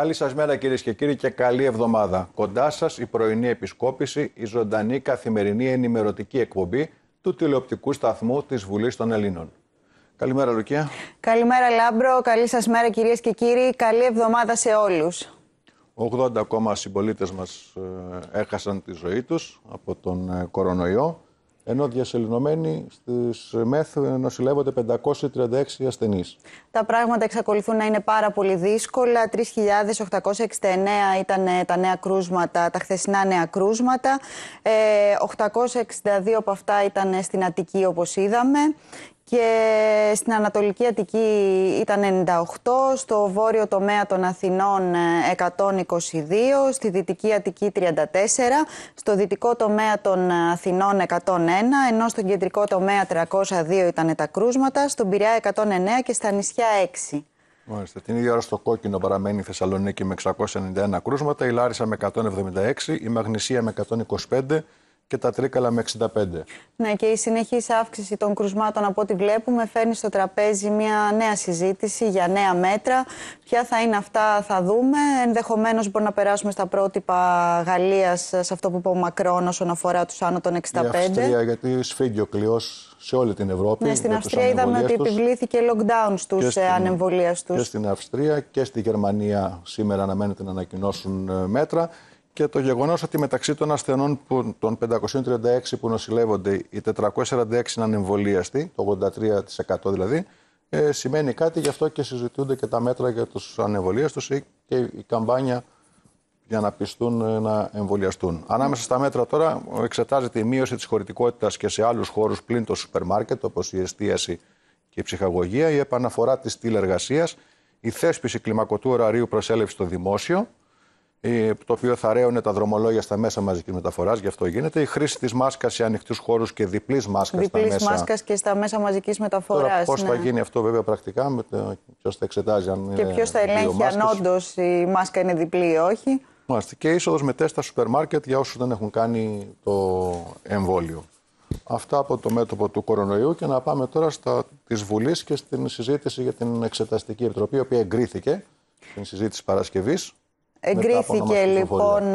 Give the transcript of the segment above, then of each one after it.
Καλή σας μέρα κυρίες και κύριοι και καλή εβδομάδα. Κοντά σας η πρωινή επισκόπηση, η ζωντανή καθημερινή ενημερωτική εκπομπή του τηλεοπτικού σταθμού της Βουλής των Ελλήνων. Καλημέρα Λουκία. Καλημέρα Λάμπρο, καλή σας μέρα κυρίες και κύριοι, καλή εβδομάδα σε όλους. 80 ακόμα συμπολίτες μας ε, έχασαν τη ζωή τους από τον ε, κορονοϊό ενώ διασυλληνωμένοι στις ΜΕΘ νοσηλεύονται 536 ασθενείς. Τα πράγματα εξακολουθούν να είναι πάρα πολύ δύσκολα. 3.869 ήταν ε, τα νέα κρούσματα, τα χθεσινά νέα κρούσματα. 862 ε, από αυτά ήταν στην Αττική όπως είδαμε και στην Ανατολική Αττική ήταν 98, στο βόρειο τομέα των Αθηνών 122, ε, στη Δυτική Αττική 34, στο δυτικό τομέα των ε, Αθηνών 101, ενώ στον κεντρικό τομέα 302 ήταν τα κρούσματα, στον Πειραιά 109 και στα νησιά 6. Μάλιστα. Την ίδια ώρα στο κόκκινο παραμένει η Θεσσαλονίκη με 691 κρούσματα, η Λάρισα με 176, η Μαγνησία με 125, και τα Τρίκαλα με 65. Ναι, και η συνεχής αύξηση των κρουσμάτων από ό,τι βλέπουμε φέρνει στο τραπέζι μια νέα συζήτηση για νέα μέτρα. Ποια θα είναι αυτά θα δούμε. Ενδεχομένως μπορούμε να περάσουμε στα πρότυπα Γαλλίας ε, σε αυτό που είπε ο Μακρόν όσον αφορά τους άνω των 65. Η Αυστρία, γιατί σφίγγει ο κλειός σε όλη την Ευρώπη. Ναι, στην Αυστρία είδαμε ότι επιβλήθηκε lockdown στους ε, ανεμβολιά τους. Και στην Αυστρία και στη Γερμανία σήμερα αναμένεται να ανακοινώσουν ε, μέτρα και το γεγονός ότι μεταξύ των ασθενών που, των 536 που νοσηλεύονται, οι 446 είναι ανεμβολίαστοι, το 83% δηλαδή, ε, σημαίνει κάτι. Γι' αυτό και συζητούνται και τα μέτρα για τους ανεμβολίαστους και η καμπάνια για να πιστούν ε, να εμβολιαστούν. Ανάμεσα στα μέτρα τώρα εξετάζεται η μείωση της χωρητικότητας και σε άλλους χώρους πλην το σούπερ μάρκετ, όπως η εστίαση και η ψυχαγωγία, η επαναφορά της τηλεργασίας, η θέσπιση κλιμακωτού ωραρίου προσέλευσης στο δημόσιο, ε, το οποίο θα ρέωνε τα δρομολόγια στα μέσα μαζικής μεταφοράς, γι' αυτό γίνεται. Η χρήση της μάσκας σε ανοιχτούς χώρους και διπλής μάσκας στα μέσα. Διπλή μάσκας και στα μέσα μαζικής μεταφοράς. Πώς ναι. θα γίνει αυτό, βέβαια, πρακτικά, με ποιος θα εξετάζει αν Και ποιος θα ελέγχει αν όντως η μάσκα είναι διπλή ή όχι. Μάλιστα. Και είσοδος με τεστ στα σούπερ μάρκετ για όσους δεν έχουν κάνει το εμβόλιο. Αυτά από το μέτωπο του κορονοϊού και να πάμε τώρα στα της Βουλής και στην συζήτηση για την Εξεταστική Επιτροπή, η οποία εγκρίθηκε στην συζήτηση παρασκευής. Εγκρίθηκε λοιπόν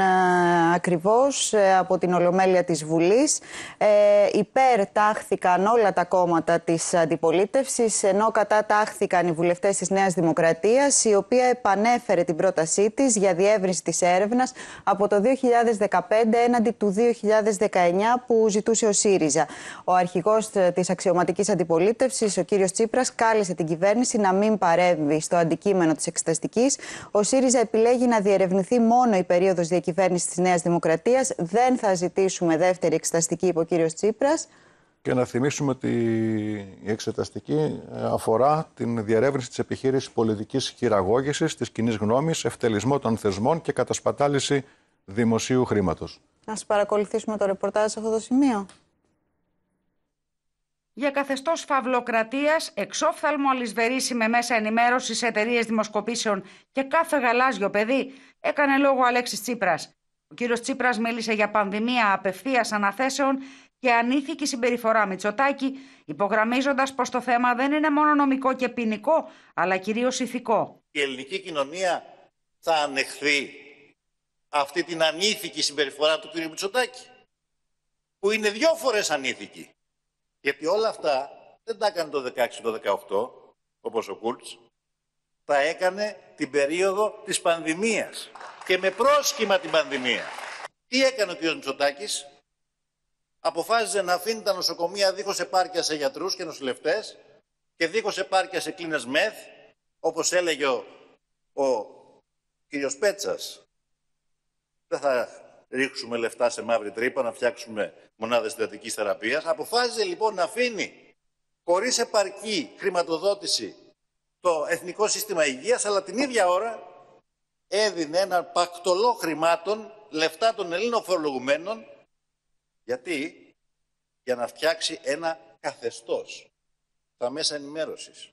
ακριβώς ε, από την Ολομέλεια της Βουλής. Ε, όλα τα κόμματα της αντιπολίτευσης, ενώ κατά οι βουλευτές της Νέας Δημοκρατίας, η οποία επανέφερε την πρότασή της για διεύρυνση της έρευνας από το 2015 έναντι του 2019 που ζητούσε ο ΣΥΡΙΖΑ. Ο αρχηγός ε, της αξιωματικής αντιπολίτευσης, ο κύριος Τσίπρας, κάλεσε την κυβέρνηση να μην παρέμβει στο αντικείμενο της εξεταστικής. Ο ΣΥΡΙΖΑ επιλέγει να διερευνηθεί μόνο η περίοδος διακυβέρνησης της Νέας Δημοκρατίας. Δεν θα ζητήσουμε δεύτερη εξεταστική, είπε ο κύριος Τσίπρας. Και να θυμίσουμε ότι η εξεταστική ε, αφορά την διερεύνηση της επιχείρησης πολιτικής χειραγώγησης, της κοινή γνώμης, ευτελισμό των θεσμών και κατασπατάληση δημοσίου χρήματος. Να παρακολουθήσουμε το ρεπορτάζ σε αυτό το σημείο για καθεστώς φαυλοκρατίας, εξόφθαλμο αλυσβερίση με μέσα ενημέρωσης, εταιρείες δημοσκοπήσεων και κάθε γαλάζιο παιδί, έκανε λόγο ο Αλέξης Τσίπρας. Ο κύριος Τσίπρας μίλησε για πανδημία απευθείας αναθέσεων και ανήθικη συμπεριφορά Μητσοτάκη, υπογραμμίζοντας πως το θέμα δεν είναι μόνο νομικό και ποινικό, αλλά κυρίως ηθικό. Η ελληνική κοινωνία θα ανεχθεί αυτή την ανήθικη συμπεριφορά του κ. Μητσοτάκη, που είναι δυο φορές ανήθικη. Γιατί όλα αυτά δεν τα έκανε το 16 το 18, όπως ο Κούλτς. Τα έκανε την περίοδο της πανδημίας και με πρόσχημα την πανδημία. Τι έκανε ο κ. Μητσοτάκης. Αποφάσιζε να αφήνει τα νοσοκομεία δίχως επάρκεια σε γιατρούς και νοσηλευτές και δίχως επάρκεια σε κλίνες μεθ, όπως έλεγε ο, ο κ. Πέτσας. Δεν θα ρίξουμε λεφτά σε μαύρη τρύπα, να φτιάξουμε μονάδες συντατική θεραπείας. Αποφάσισε λοιπόν να αφήνει χωρίς επαρκή χρηματοδότηση το Εθνικό Σύστημα Υγείας, αλλά την ίδια ώρα έδινε ένα πακτολό χρημάτων λεφτά των Ελλήνων φορολογουμένων. Γιατί για να φτιάξει ένα καθεστώς τα μέσα ενημέρωσης.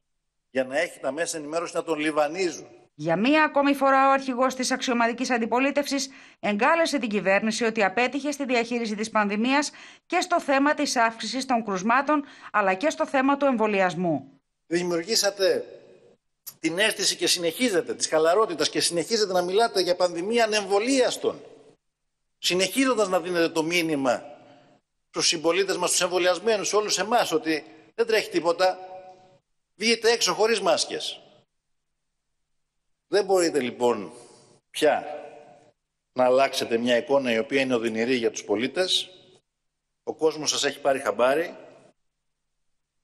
Για να έχει τα μέσα ενημέρωσης να τον λιβανίζουν. Για μία ακόμη φορά, ο αρχηγός της αξιωματικής αντιπολίτευσης εγκάλεσε την κυβέρνηση ότι απέτυχε στη διαχείριση της πανδημίας και στο θέμα της αύξησης των κρουσμάτων, αλλά και στο θέμα του εμβολιασμού. Δημιουργήσατε την αίσθηση και συνεχίζετε της χαλαρότητας και συνεχίζετε να μιλάτε για πανδημία ανεμβολίαστων. Συνεχίζοντας να δίνετε το μήνυμα στους συμπολίτες μας, στου εμβολιασμένου, όλους εμάς, ότι δεν τρέχει τίποτα. Βγείτε έξω χωρίς μάσκες. Δεν μπορείτε λοιπόν πια να αλλάξετε μια εικόνα η οποία είναι οδυνηρή για τους πολίτες. Ο κόσμος σας έχει πάρει χαμπάρι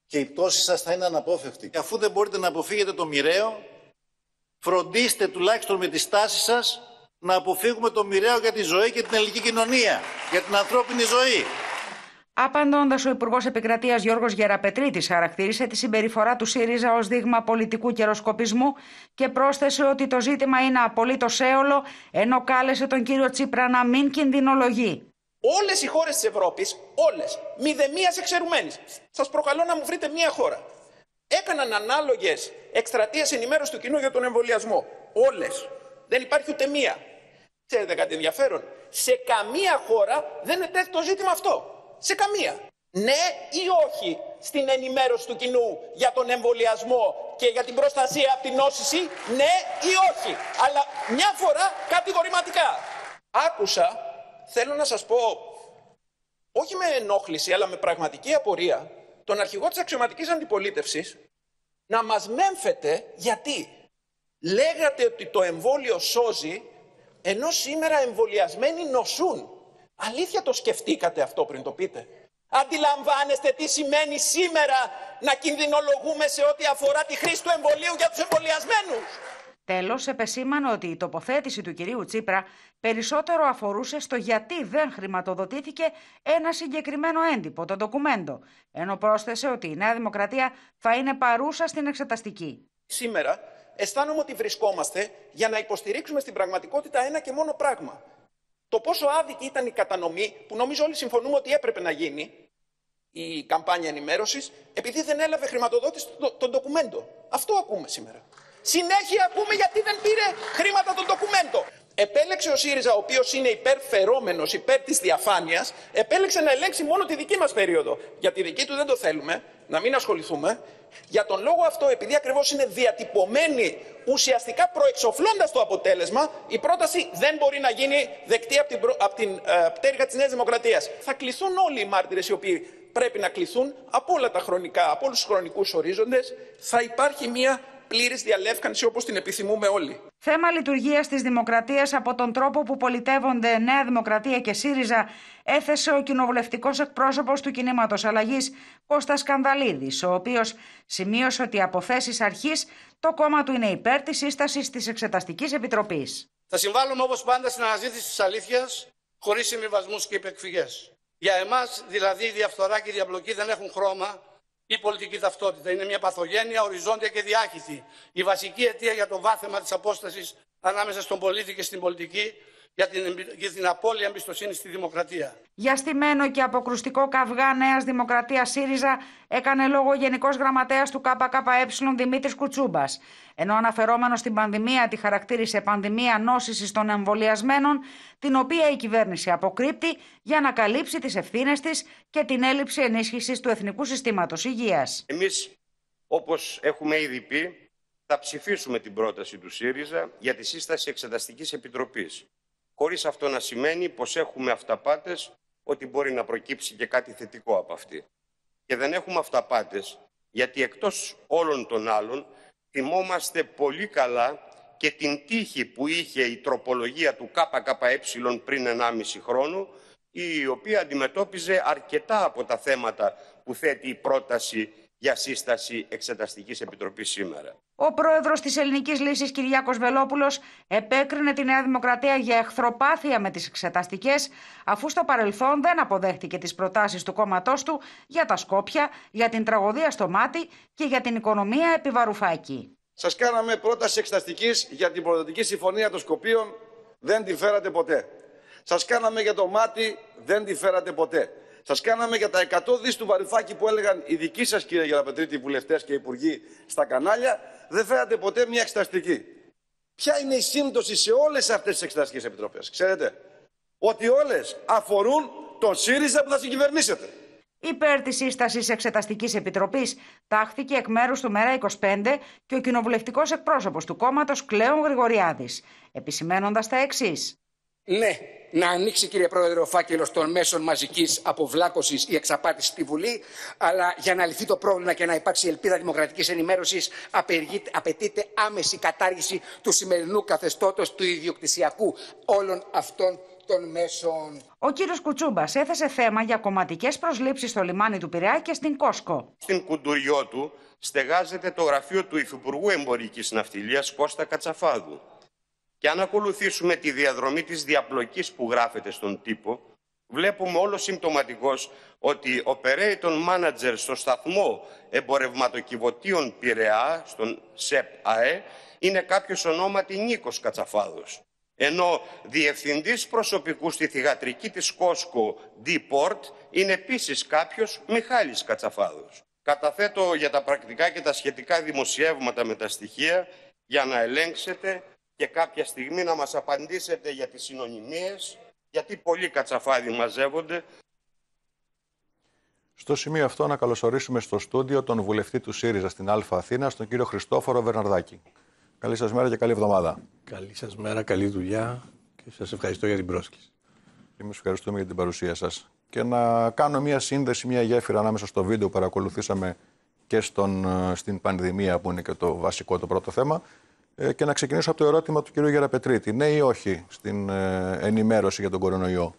και η πτώση σας θα είναι αναπόφευκτη. Και αφού δεν μπορείτε να αποφύγετε το μοιραίο, φροντίστε τουλάχιστον με τη στάση σας να αποφύγουμε το μοιραίο για τη ζωή και την ελληνική κοινωνία, για την ανθρώπινη ζωή. Απαντώντας, ο Υπουργός Επικρατείας Γιώργος Γεραπετρίτης χαρακτήρισε τη συμπεριφορά του ΣΥΡΙΖΑ ως δείγμα πολιτικού καιροσκοπισμού και πρόσθεσε ότι το ζήτημα είναι απολύτως έολο, ενώ κάλεσε τον κύριο Τσίπρα να μην κινδυνολογεί. Όλες οι χώρες της Ευρώπης, όλες, μηδεμίας εξαιρουμένης. Σας προκαλώ να μου βρείτε μία χώρα. Έκαναν ανάλογες εκστρατείες ενημέρωσης του κοινού για τον εμβολιασμό. Όλες. Δεν υπάρχει ούτε μία. Ξέρετε κάτι ενδιαφέρον. Σε καμία χώρα δεν ετέθη το ζήτημα αυτό. Σε καμία. Ναι ή όχι στην ενημέρωση του κοινού για τον εμβολιασμό και για την προστασία από την νόσηση, ναι ή όχι. Αλλά μια φορά κατηγορηματικά. Άκουσα, θέλω να σας πω, όχι με ενόχληση, αλλά με πραγματική απορία, τον αρχηγό της αξιωματικής αντιπολίτευσης να μας μέμφεται γιατί. Λέγατε ότι το εμβόλιο σώζει, ενώ σήμερα εμβολιασμένοι νοσούν. Αλήθεια το σκεφτήκατε αυτό πριν το πείτε. Αντιλαμβάνεστε τι σημαίνει σήμερα να κινδυνολογούμε σε ό,τι αφορά τη χρήση του εμβολίου για τους εμβολιασμένους. Τέλος, επεσήμανε ότι η τοποθέτηση του κυρίου Τσίπρα περισσότερο αφορούσε στο γιατί δεν χρηματοδοτήθηκε ένα συγκεκριμένο έντυπο, το ντοκουμέντο, ενώ πρόσθεσε ότι η Νέα Δημοκρατία θα είναι παρούσα στην εξεταστική. Σήμερα αισθάνομαι ότι βρισκόμαστε για να υποστηρίξουμε στην πραγματικότητα ένα και μόνο πράγμα το πόσο άδικη ήταν η κατανομή, που νομίζω όλοι συμφωνούμε ότι έπρεπε να γίνει η καμπάνια ενημέρωσης, επειδή δεν έλαβε χρηματοδότηση το, το ντοκουμέντο. Αυτό ακούμε σήμερα. Συνέχεια ακούμε γιατί δεν πήρε χρήματα το ντοκουμέντο επέλεξε ο ΣΥΡΙΖΑ, ο οποίος είναι υπερφερόμενος, υπέρ της διαφάνειας, επέλεξε να ελέγξει μόνο τη δική μας περίοδο. Για τη δική του δεν το θέλουμε, να μην ασχοληθούμε. Για τον λόγο αυτό, επειδή ακριβώς είναι διατυπωμένη, ουσιαστικά προεξοφλώντας το αποτέλεσμα, η πρόταση δεν μπορεί να γίνει δεκτή από την, προ... από την ε, πτέρυγα της Νέας Δημοκρατίας. Θα κληθούν όλοι οι μάρτυρες οι οποίοι πρέπει να κληθούν από όλα τα χρονικά, από όλους τους χρονικούς ορίζοντες. Θα υπάρχει μια πλήρης διαλεύκανση όπως την επιθυμούμε όλοι. Θέμα λειτουργίας της Δημοκρατίας από τον τρόπο που πολιτεύονται Νέα Δημοκρατία και ΣΥΡΙΖΑ έθεσε ο κοινοβουλευτικός εκπρόσωπος του κινήματος αλλαγής Κώστας Σκανδαλίδη, ο οποίος σημείωσε ότι από θέσεις αρχής το κόμμα του είναι υπέρ της σύστασης της Εξεταστικής Επιτροπής. Θα συμβάλλουμε όπως πάντα στην αναζήτηση της αλήθειας, χωρίς συμβιβασμούς και υπεκφυγές. Για εμάς, δηλαδή, η διαφθορά και η διαπλοκή δεν έχουν χρώμα η πολιτική ταυτότητα. Είναι μια παθογένεια οριζόντια και διάχυτη. Η βασική αιτία για το βάθεμα της απόστασης ανάμεσα στον πολίτη και στην πολιτική για την, για την απώλεια εμπιστοσύνης στη δημοκρατία. Για στημένο και αποκρουστικό καυγά Νέας Δημοκρατίας ΣΥΡΙΖΑ έκανε λόγο ο Γενικός Γραμματέας του ΚΚΕ Δημήτρης Κουτσούμπας. Ενώ αναφερόμενο στην πανδημία τη χαρακτήρισε πανδημία νόσησης των εμβολιασμένων, την οποία η κυβέρνηση αποκρύπτει για να καλύψει τις ευθύνες της και την έλλειψη ενίσχυσης του Εθνικού Συστήματος Υγείας. Εμείς, όπως έχουμε ήδη πει, θα ψηφίσουμε την πρόταση του ΣΥΡΙΖΑ για τη σύσταση Εξεταστικής Επιτροπής χωρίς αυτό να σημαίνει πως έχουμε αυταπάτες ότι μπορεί να προκύψει και κάτι θετικό από αυτή. Και δεν έχουμε αυταπάτες, γιατί εκτός όλων των άλλων θυμόμαστε πολύ καλά και την τύχη που είχε η τροπολογία του ΚΚΕ πριν 1,5 χρόνο, η οποία αντιμετώπιζε αρκετά από τα θέματα που θέτει η πρόταση για σύσταση Εξεταστικής Επιτροπής σήμερα. Ο πρόεδρος της Ελληνικής Λύσης, Κυριάκος Βελόπουλος, επέκρινε τη Νέα Δημοκρατία για εχθροπάθεια με τις εξεταστικές, αφού στο παρελθόν δεν αποδέχτηκε τις προτάσεις του κόμματός του για τα Σκόπια, για την τραγωδία στο μάτι και για την οικονομία επί Βαρουφάκη. Σας κάναμε πρόταση εξεταστικής για την προοδευτική Συμφωνία των Σκοπίων, δεν τη φέρατε ποτέ. Σας κάναμε για το μάτι, δεν τη φέρατε ποτέ. Σας κάναμε για τα 100 δις του βαρυφάκι που έλεγαν οι δικοί σας, κύριε Γεραπετρίτη, οι βουλευτές και οι υπουργοί στα κανάλια, δεν φέρατε ποτέ μια εξεταστική. Ποια είναι η σύμπτωση σε όλες αυτές τις εξεταστικές επιτροπές, ξέρετε. Ότι όλες αφορούν τον ΣΥΡΙΖΑ που θα συγκυβερνήσετε. Υπέρ της σύστασης Εξεταστικής Επιτροπής τάχθηκε εκ μέρους του ΜΕΡΑ25 και ο κοινοβουλευτικός εκπρόσωπος του κόμματος Κλέον Γρηγοριάδης, επισημένοντας τα εξής. Ναι, να ανοίξει, κύριε Πρόεδρε, ο φάκελος των μέσων μαζικής αποβλάκωσης ή εξαπάτηση στη Βουλή, αλλά για να λυθεί το πρόβλημα και να υπάρξει ελπίδα δημοκρατικής ενημέρωσης, απαιτείται άμεση κατάργηση του σημερινού καθεστώτος του ιδιοκτησιακού όλων αυτών των μέσων. Ο κύριος Κουτσούμπας έθεσε θέμα για κομματικές προσλήψεις στο λιμάνι του Πειραιά και στην Κόσκο. Στην κουντουριό του στεγάζεται το γραφείο του Υφυπουργού Εμπορικής Ναυτιλίας Κώστα Κατσαφάδου. Και αν ακολουθήσουμε τη διαδρομή της διαπλοκής που γράφεται στον τύπο, βλέπουμε όλο συμπτωματικός ότι ο Περέιτον μάνατζερ στο σταθμό εμπορευματοκιβωτίων Πειραιά, στον ΣΕΠ-ΑΕ, e είναι κάποιος ονόματι Νίκος Κατσαφάδος. Ενώ διευθυντής προσωπικού στη θηγατρική της Κόσκο είναι επίσης κάποιος Μιχάλης Κατσαφάδος. Καταθέτω για τα πρακτικά και τα σχετικά δημοσιεύματα με τα στοιχεία για να ελέγξετε και κάποια στιγμή να μας απαντήσετε για τις συνωνυμίες, γιατί πολλοί κατσαφάδι μαζεύονται. Στο σημείο αυτό να καλωσορίσουμε στο στούντιο τον βουλευτή του ΣΥΡΙΖΑ στην ΑΛΦΑ Αθήνα, τον κύριο Χριστόφορο Βερναρδάκη. Καλή σας μέρα και καλή εβδομάδα. Καλή σας μέρα, καλή δουλειά και σας ευχαριστώ για την πρόσκληση. Και Εμείς ευχαριστούμε για την παρουσία σας. Και να κάνω μια σύνδεση, μια γέφυρα ανάμεσα στο βίντεο που παρακολουθήσαμε και στον, ε, στην πανδημία που είναι και το βασικό το πρώτο θέμα ε, και να ξεκινήσω από το ερώτημα του κ. Γεραπετρίτη. Ναι ή όχι στην ε, ενημέρωση για τον κορονοϊό.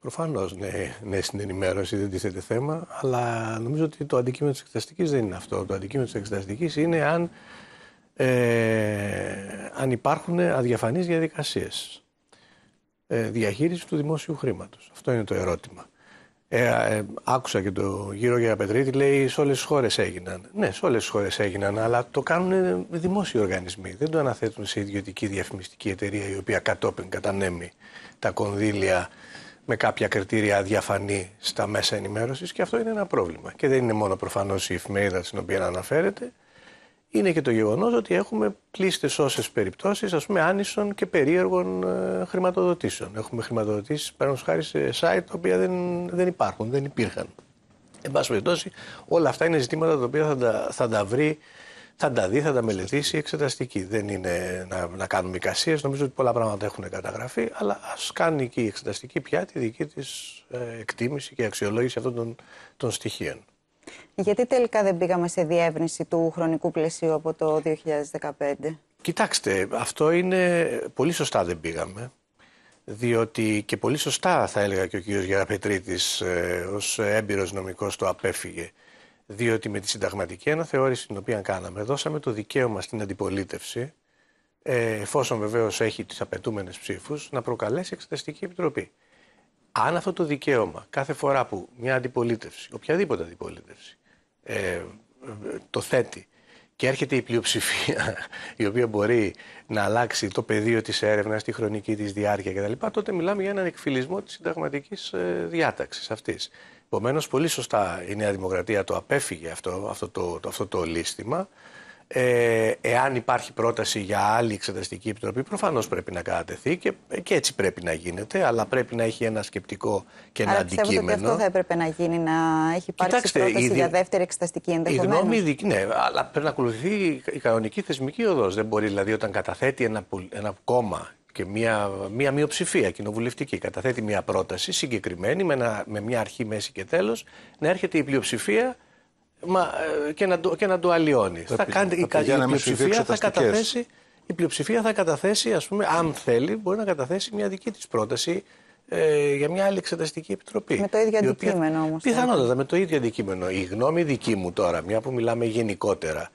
Προφανώς ναι, ναι, στην ενημέρωση δεν τίθεται θέμα, αλλά νομίζω ότι το αντικείμενο της εξεταστική δεν είναι αυτό. Το αντικείμενο της εξεταστική είναι αν, ε, αν υπάρχουν αδιαφανείς διαδικασίες ε, διαχείρισης του δημόσιου χρήματος. Αυτό είναι το ερώτημα. Ε, ε, άκουσα και το γύρο για Πετρίτη, λέει σε όλες τις χώρες έγιναν. Ναι, σε όλες τις χώρες έγιναν, αλλά το κάνουν δημόσιοι οργανισμοί. Δεν το αναθέτουν σε ιδιωτική διαφημιστική εταιρεία η οποία κατόπιν κατανέμει τα κονδύλια με κάποια κριτήρια διαφανή στα μέσα ενημέρωσης και αυτό είναι ένα πρόβλημα. Και δεν είναι μόνο προφανώς η εφημερίδα στην οποία αναφέρεται, είναι και το γεγονός ότι έχουμε πλήστες όσες περιπτώσεις ας πούμε άνισων και περίεργων ε, χρηματοδοτήσεων. Έχουμε χρηματοδοτήσεις, παραδείγματος χάρη, σε site τα οποία δεν, δεν υπάρχουν, δεν υπήρχαν. Εν πάση περιπτώσει, όλα αυτά είναι ζητήματα τα οποία θα τα, θα βρει, θα τα δει, θα τα μελετήσει η εξεταστική. Δεν είναι να, να κάνουμε εικασίες. Νομίζω ότι πολλά πράγματα έχουν καταγραφεί, αλλά ας κάνει και η εξεταστική πια τη δική της ε, εκτίμηση και αξιολόγηση αυτών των, των στοιχείων. Γιατί τελικά δεν πήγαμε σε διεύρυνση του χρονικού πλαισίου από το 2015. Κοιτάξτε, αυτό είναι πολύ σωστά δεν πήγαμε. Διότι και πολύ σωστά θα έλεγα και ο κ. Γεραπετρίτης ε, ως έμπειρος νομικός το απέφυγε. Διότι με τη συνταγματική αναθεώρηση την οποία κάναμε δώσαμε το δικαίωμα στην αντιπολίτευση ε, εφόσον βεβαίως έχει τις απαιτούμενες ψήφους, να προκαλέσει εξεταστική επιτροπή. Αν αυτό το δικαίωμα κάθε φορά που μια αντιπολίτευση, οποιαδήποτε αντιπολίτευση, ε, το θέτει και έρχεται η πλειοψηφία η οποία μπορεί να αλλάξει το πεδίο της έρευνας, τη χρονική της διάρκεια κτλ. Τότε μιλάμε για έναν εκφυλισμό της συνταγματικής ε, διάταξης αυτής. Επομένως, πολύ σωστά η Νέα Δημοκρατία το απέφυγε αυτό, αυτό, το, αυτό το λίστημα. Ε, εάν υπάρχει πρόταση για άλλη εξεταστική επιτροπή, προφανώς πρέπει να κατατεθεί και, και έτσι πρέπει να γίνεται, αλλά πρέπει να έχει ένα σκεπτικό και ένα Άρα, αντικείμενο. Ότι αυτό θα έπρεπε να γίνει, να έχει υπάρξει Κοιτάξτε, πρόταση για δεύτερη εξεταστική ενδεχομένω. ναι, αλλά πρέπει να ακολουθεί η κανονική θεσμική οδός. Δεν μπορεί, δηλαδή, όταν καταθέτει ένα, ένα κόμμα και μια, μια μειοψηφία κοινοβουλευτική καταθέτει μια πρόταση συγκεκριμένη με, ένα, με μια αρχή, μέση και τέλος, να έρχεται η πλειοψηφία Μα, ε, και, να, και το αλλοιώνεις. Θα, θα κάνει, η, η, πλειοψηφία θα καταθέσει, η πλειοψηφία θα καταθέσει, ας πούμε, αν θέλει, μπορεί να καταθέσει μια δική της πρόταση ε, για μια άλλη εξεταστική επιτροπή. Με το ίδιο αντικείμενο όμως. Πιθανότατα, με το ίδιο αντικείμενο. Η γνώμη δική μου τώρα, μια που μιλάμε γενικότερα.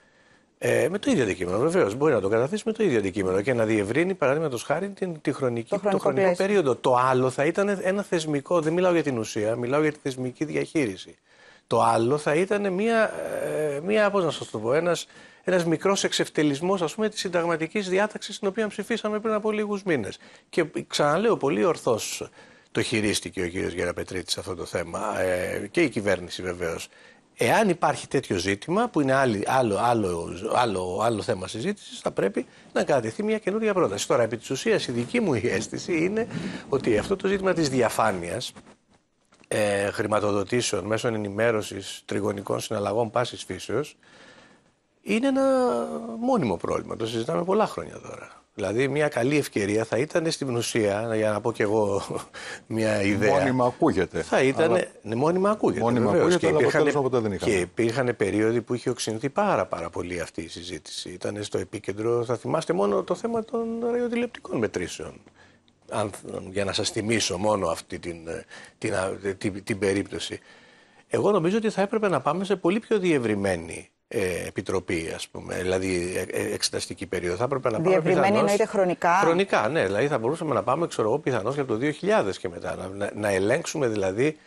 Ε, με το ίδιο αντικείμενο, βεβαίως. Μπορεί να το καταθέσει με το ίδιο αντικείμενο και να διευρύνει, παραδείγματος χάρη, την, τη χρονική, το, το χρονικό περίοδο. Το άλλο θα ήταν ένα θεσμικό, δεν μιλάω για την ουσία, μιλάω για τη θεσμική διαχείριση. Το άλλο θα ήταν μία, ε, μία πώς να σας το πω, ένας, ένας μικρός εξευτελισμός ας πούμε της συνταγματικής διάταξης την οποία ψηφίσαμε πριν από λίγους μήνες. Και ξαναλέω πολύ ορθώς το χειρίστηκε ο κύριος Γεραπετρίτης αυτό το θέμα ε, και η κυβέρνηση βεβαίως. Εάν υπάρχει τέτοιο ζήτημα, που είναι άλλο, άλλο, άλλο, άλλο, άλλο θέμα συζήτησης, θα πρέπει να κατατεθεί μια καινούργια πρόταση. Τώρα, επί της ουσίας, η δική μου αίσθηση είναι ότι αυτό το ζήτημα της διαφάνειας, ε, χρηματοδοτήσεων, μέσων ενημέρωσης, τριγωνικών συναλλαγών πάσης φύσεως, είναι ένα μόνιμο πρόβλημα. Το συζητάμε πολλά χρόνια τώρα. Δηλαδή, μια καλή ευκαιρία θα ήταν στην ουσία, για να πω κι εγώ μια ιδέα. Μόνιμα ακούγεται. Θα ήταν. Ναι, μόνιμα ακούγεται. Μόνιμα βεβαίως. ακούγεται, και υπήρχαν, αλλά ποτέ δεν Και υπήρχαν περίοδοι που είχε οξυνθεί πάρα, πάρα πολύ αυτή η συζήτηση. Ήταν στο επίκεντρο, θα θυμάστε μόνο το θέμα των ραδιοτηλεπτικών μετρήσεων αν, για να σας θυμίσω μόνο αυτή την, ε, την, την, περίπτωση. Εγώ νομίζω ότι θα έπρεπε να πάμε σε πολύ πιο διευρυμένη ε, επιτροπή, ας πούμε, δηλαδή ε, εξεταστική περίοδο. Θα έπρεπε να πάμε. Διευρυμένη πιθανώς... εννοείται χρονικά. Χρονικά, ναι. Δηλαδή θα μπορούσαμε να πάμε, ξέρω εγώ, πιθανώς και από το 2000 και μετά. Να, να ελέγξουμε δηλαδή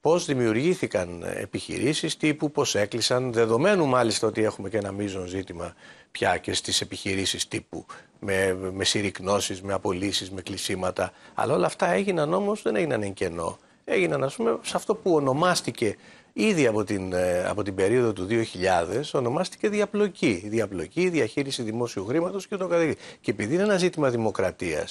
πώς δημιουργήθηκαν επιχειρήσεις τύπου, πώς έκλεισαν, δεδομένου μάλιστα ότι έχουμε και ένα μείζον ζήτημα πια και στις επιχειρήσεις τύπου με, με συρρυκνώσεις, με απολύσεις, με κλεισίματα. Αλλά όλα αυτά έγιναν όμως δεν έγιναν εν κενό. Έγιναν ας πούμε σε αυτό που ονομάστηκε ήδη από την, ε, από την περίοδο του 2000 ονομάστηκε διαπλοκή. Διαπλοκή, διαχείριση δημόσιου χρήματος και ούτω καθεξής. Και επειδή είναι ένα ζήτημα δημοκρατίας.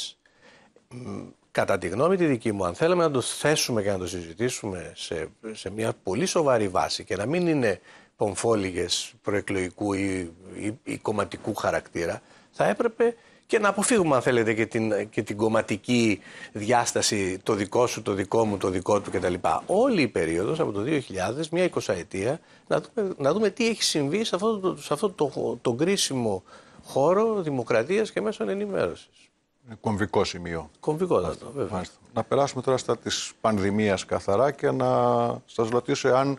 κατά τη γνώμη τη δική μου, αν θέλαμε να το θέσουμε και να το συζητήσουμε σε, σε μια πολύ σοβαρή βάση και να μην είναι πομφόλιγες προεκλογικού ή, ή, ή κομματικού χαρακτήρα, θα έπρεπε και να αποφύγουμε, αν θέλετε, και την, και την κομματική διάσταση το δικό σου, το δικό μου, το δικό του κτλ. Όλη η περίοδος από το 2000, μια εικοσαετία, να δούμε, να δούμε τι έχει συμβεί σε αυτό το, αυτό το, το, κρίσιμο χώρο δημοκρατίας και μέσων ενημέρωσης. Είναι κομβικό σημείο. Κομβικότατο, βέβαια. Να περάσουμε τώρα στα της πανδημίας καθαρά και να σας ρωτήσω αν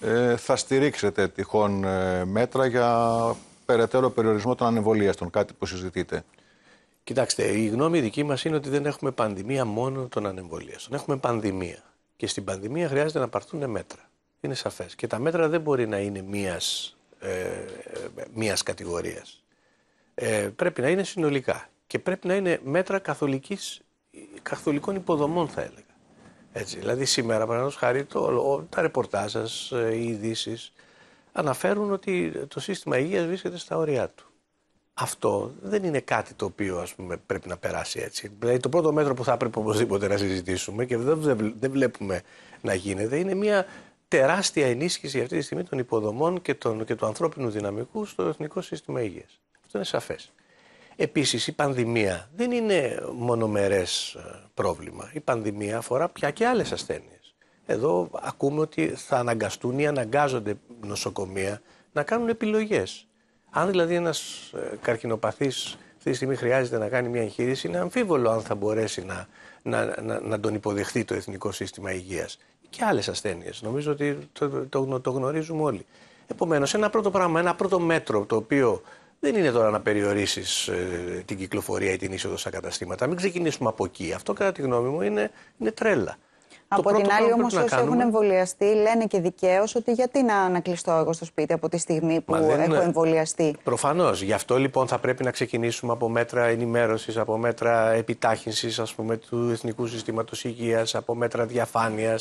ε, θα στηρίξετε τυχόν ε, μέτρα για περαιτέρω περιορισμό των ανεμβολίαστων, κάτι που συζητείτε. Κοιτάξτε, η γνώμη δική μας είναι ότι δεν έχουμε πανδημία μόνο των ανεμβολίαστων. Έχουμε πανδημία. Και στην πανδημία χρειάζεται να πάρθουν μέτρα. Είναι σαφές. Και τα μέτρα δεν μπορεί να είναι μίας ε, ε, μίας κατηγορίας. Ε, πρέπει να είναι συνολικά. Και πρέπει να είναι μέτρα καθολικής, καθολικών υποδομών, θα έλεγα. Έτσι, δηλαδή, σήμερα, παραδείγματος χάρη, τα ρεπορτάζ σας, ε, οι ειδήσεις αναφέρουν ότι το σύστημα υγείας βρίσκεται στα όρια του αυτό δεν είναι κάτι το οποίο ας πούμε, πρέπει να περάσει έτσι. Δηλαδή, το πρώτο μέτρο που θα έπρεπε οπωσδήποτε να συζητήσουμε και δεν βλέπουμε να γίνεται είναι μια τεράστια ενίσχυση αυτή τη στιγμή των υποδομών και, των, και του ανθρώπινου δυναμικού στο εθνικό σύστημα Υγείας. Αυτό είναι σαφές. Επίσης, η πανδημία δεν είναι μονομερές ε, πρόβλημα. Η πανδημία αφορά πια και άλλες ασθένειες. Εδώ ακούμε ότι θα αναγκαστούν ή αναγκάζονται νοσοκομεία να κάνουν επιλογές. Αν δηλαδή ένας ε, καρκινοπαθής αυτή τη στιγμή χρειάζεται να κάνει μια εγχείρηση, είναι αμφίβολο αν θα μπορέσει να, να, να, να τον υποδεχθεί το Εθνικό Σύστημα Υγείας. Και άλλες ασθένειες. Νομίζω ότι το, το, γνωρίζουμε όλοι. Επομένως, ένα πρώτο πράγμα, ένα πρώτο μέτρο το οποίο δεν είναι τώρα να περιορίσεις ε, την κυκλοφορία ή την είσοδο στα καταστήματα. Μην ξεκινήσουμε από εκεί. Αυτό, κατά τη γνώμη μου, είναι, είναι τρέλα. Από την άλλη, όμω, όσοι έχουν εμβολιαστεί λένε και δικαίως ότι γιατί να ανακλειστώ εγώ στο σπίτι από τη στιγμή που δεν... έχω εμβολιαστεί. Προφανώς. Γι' αυτό λοιπόν θα πρέπει να ξεκινήσουμε από μέτρα ενημέρωσης, από μέτρα επιτάχυνσης του Εθνικού Συστήματος Υγείας, από μέτρα διαφάνειας,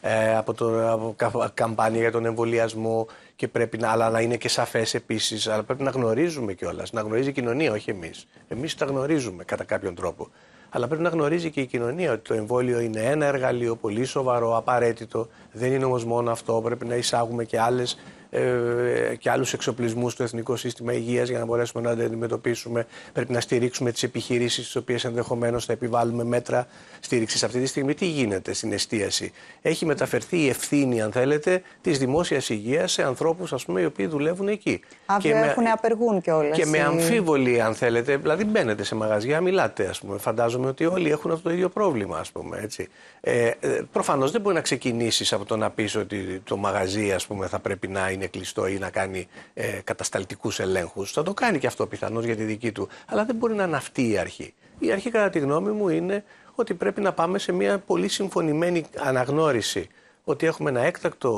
ε, από, το, από καμπάνια για τον εμβολιασμό. Και πρέπει να, αλλά να είναι και σαφές επίσης. Αλλά πρέπει να γνωρίζουμε κιόλας. Να γνωρίζει η κοινωνία, όχι εμείς. Εμείς τα γνωρίζουμε κατά κάποιον τρόπο. Αλλά πρέπει να γνωρίζει και η κοινωνία ότι το εμβόλιο είναι ένα εργαλείο πολύ σοβαρό, απαραίτητο. Δεν είναι όμως μόνο αυτό. Πρέπει να εισάγουμε και άλλες ε, και άλλους εξοπλισμούς στο Εθνικό Σύστημα Υγείας για να μπορέσουμε να αντιμετωπίσουμε. Πρέπει να στηρίξουμε τις επιχειρήσεις, τις οποίες ενδεχομένως θα επιβάλλουμε μέτρα στήριξης. Αυτή τη στιγμή, τι γίνεται στην εστίαση. Έχει μεταφερθεί η ευθύνη, αν θέλετε, της δημόσιας υγείας σε ανθρώπους, ας πούμε, οι οποίοι δουλεύουν εκεί. Αύριο έχουν με, απεργούν κιόλας. Και με αμφίβολη, αν θέλετε, δηλαδή μπαίνετε σε μαγαζιά, μιλάτε, ας πούμε. Φαντάζομαι ότι όλοι έχουν αυτό το ίδιο πρόβλημα, ας πούμε. Έτσι. Ε, ε Προφανώς δεν μπορεί να ξεκινήσεις από το να πεις ότι το μαγαζί, πούμε, θα πρέπει να είναι είναι κλειστό ή να κάνει ε, κατασταλτικούς ελέγχους. Θα το κάνει και αυτό πιθανώς για τη δική του. Αλλά δεν μπορεί να είναι αυτή η αρχή. Η αρχή, κατά τη γνώμη μου, είναι ότι πρέπει να πάμε σε μια πολύ συμφωνημένη αναγνώριση ότι έχουμε ένα έκτακτο,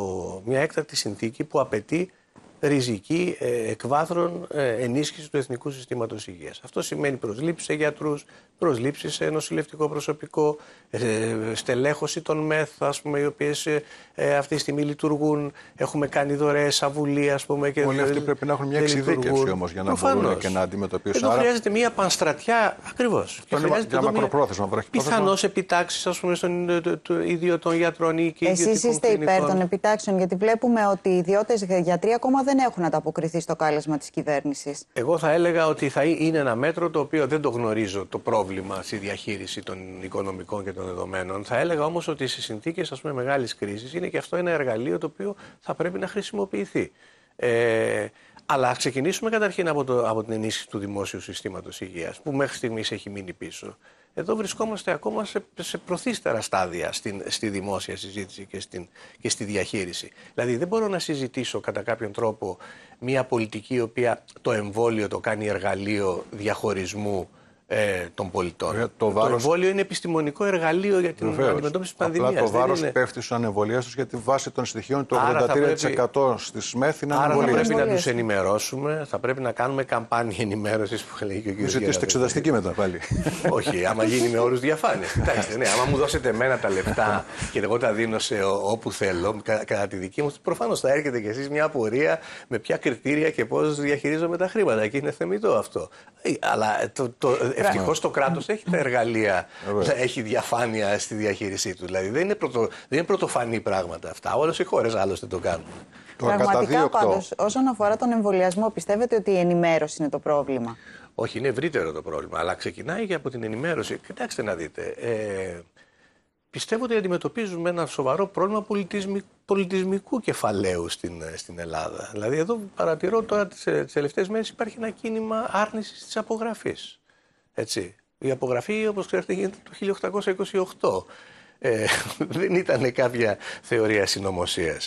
μια έκτακτη συνθήκη που απαιτεί ριζική ε, εκβάθρων ε, ενίσχυση του εθνικού συστήματος υγείας. Αυτό σημαίνει προσλήψη σε γιατρούς, προσλήψεις σε νοσηλευτικό προσωπικό, ε, στελέχωση των ΜΕΘ, ας πούμε, οι οποίες ε, ε, αυτή τη στιγμή λειτουργούν. Έχουμε κάνει δωρεές αβουλή, ας πούμε. Και Όλοι αυτοί πρέπει να έχουν μια εξειδίκευση όμως για να Προφανώς. μπορούν και να αντιμετωπίσουν. Εδώ χρειάζεται μια πανστρατιά ακριβώς. Για μακροπρόθεσμα, Πιθανώς επιτάξεις, ας πούμε, στον ίδιο των γιατρών ή και Εσείς είστε υπέρ των επιτάξεων, γιατί βλέπουμε ότι οι ιδιώτες γιατροί ακόμα δεν έχουν ανταποκριθεί στο κάλεσμα της κυβέρνησης. Εγώ θα έλεγα ότι θα είναι ένα μέτρο το οποίο δεν το γνωρίζω το πρόβλημα πρόβλημα στη διαχείριση των οικονομικών και των δεδομένων. Θα έλεγα όμως ότι σε συνθήκες μεγάλης κρίσης είναι και αυτό ένα εργαλείο το οποίο θα πρέπει να χρησιμοποιηθεί. Ε, αλλά ξεκινήσουμε καταρχήν από, το, από την ενίσχυση του δημόσιου συστήματος υγείας που μέχρι στιγμής έχει μείνει πίσω. Εδώ βρισκόμαστε ακόμα σε, σε προθύστερα στάδια στην, στη δημόσια συζήτηση και, στην, και στη διαχείριση. Δηλαδή δεν μπορώ να συζητήσω κατά κάποιον τρόπο μια πολιτική η οποία το εμβόλιο το κάνει εργαλείο διαχωρισμού ε, των πολιτών. Ε, το, βάρος... το εμβόλιο είναι επιστημονικό εργαλείο για την Βεβαίως. αντιμετώπιση της πανδημία. Το βάρος είναι... πέφτει στους ανεμβολίες τους γιατί βάσει των στοιχείων το 83% πρέπει... στις ΜΕΘ είναι Άρα θα πρέπει να τους ενημερώσουμε, θα πρέπει να κάνουμε καμπάνια ενημέρωσης που λέει και ο κ. Ζητήστε εξεταστική μετά πάλι. Όχι, άμα γίνει με όρους διαφάνειας. Κοιτάξτε, ναι, άμα μου δώσετε εμένα τα λεφτά και εγώ τα δίνω σε όπου θέλω, κατά τη δική μου, προφανώς θα έρχεται κι εσείς μια απορία με ποια κριτήρια και πώς διαχειρίζομαι τα χρήματα. Και είναι θεμητό αυτό. Ε, αλλά το, το Ευτυχώς το κράτος έχει τα εργαλεία, έχει διαφάνεια στη διαχείρισή του. Δηλαδή δεν είναι, πρωτο, δεν είναι πρωτοφανή πράγματα αυτά. Όλες οι χώρες άλλωστε το κάνουν. Πραγματικά πάντως, όσον αφορά τον εμβολιασμό, πιστεύετε ότι η ενημέρωση είναι το πρόβλημα. Όχι, είναι ευρύτερο το πρόβλημα, αλλά ξεκινάει και από την ενημέρωση. Κοιτάξτε να δείτε. Ε, πιστεύω ότι αντιμετωπίζουμε ένα σοβαρό πρόβλημα πολιτισμικού κεφαλαίου στην, ε, στην Ελλάδα. Δηλαδή, εδώ παρατηρώ τώρα τις ε, τελευταίες μέρες υπάρχει ένα κίνημα άρνησης της απογραφής. Έτσι. Η απογραφή, όπως ξέρετε, γίνεται το 1828. Ε, δεν ήταν κάποια θεωρία συνωμοσίας.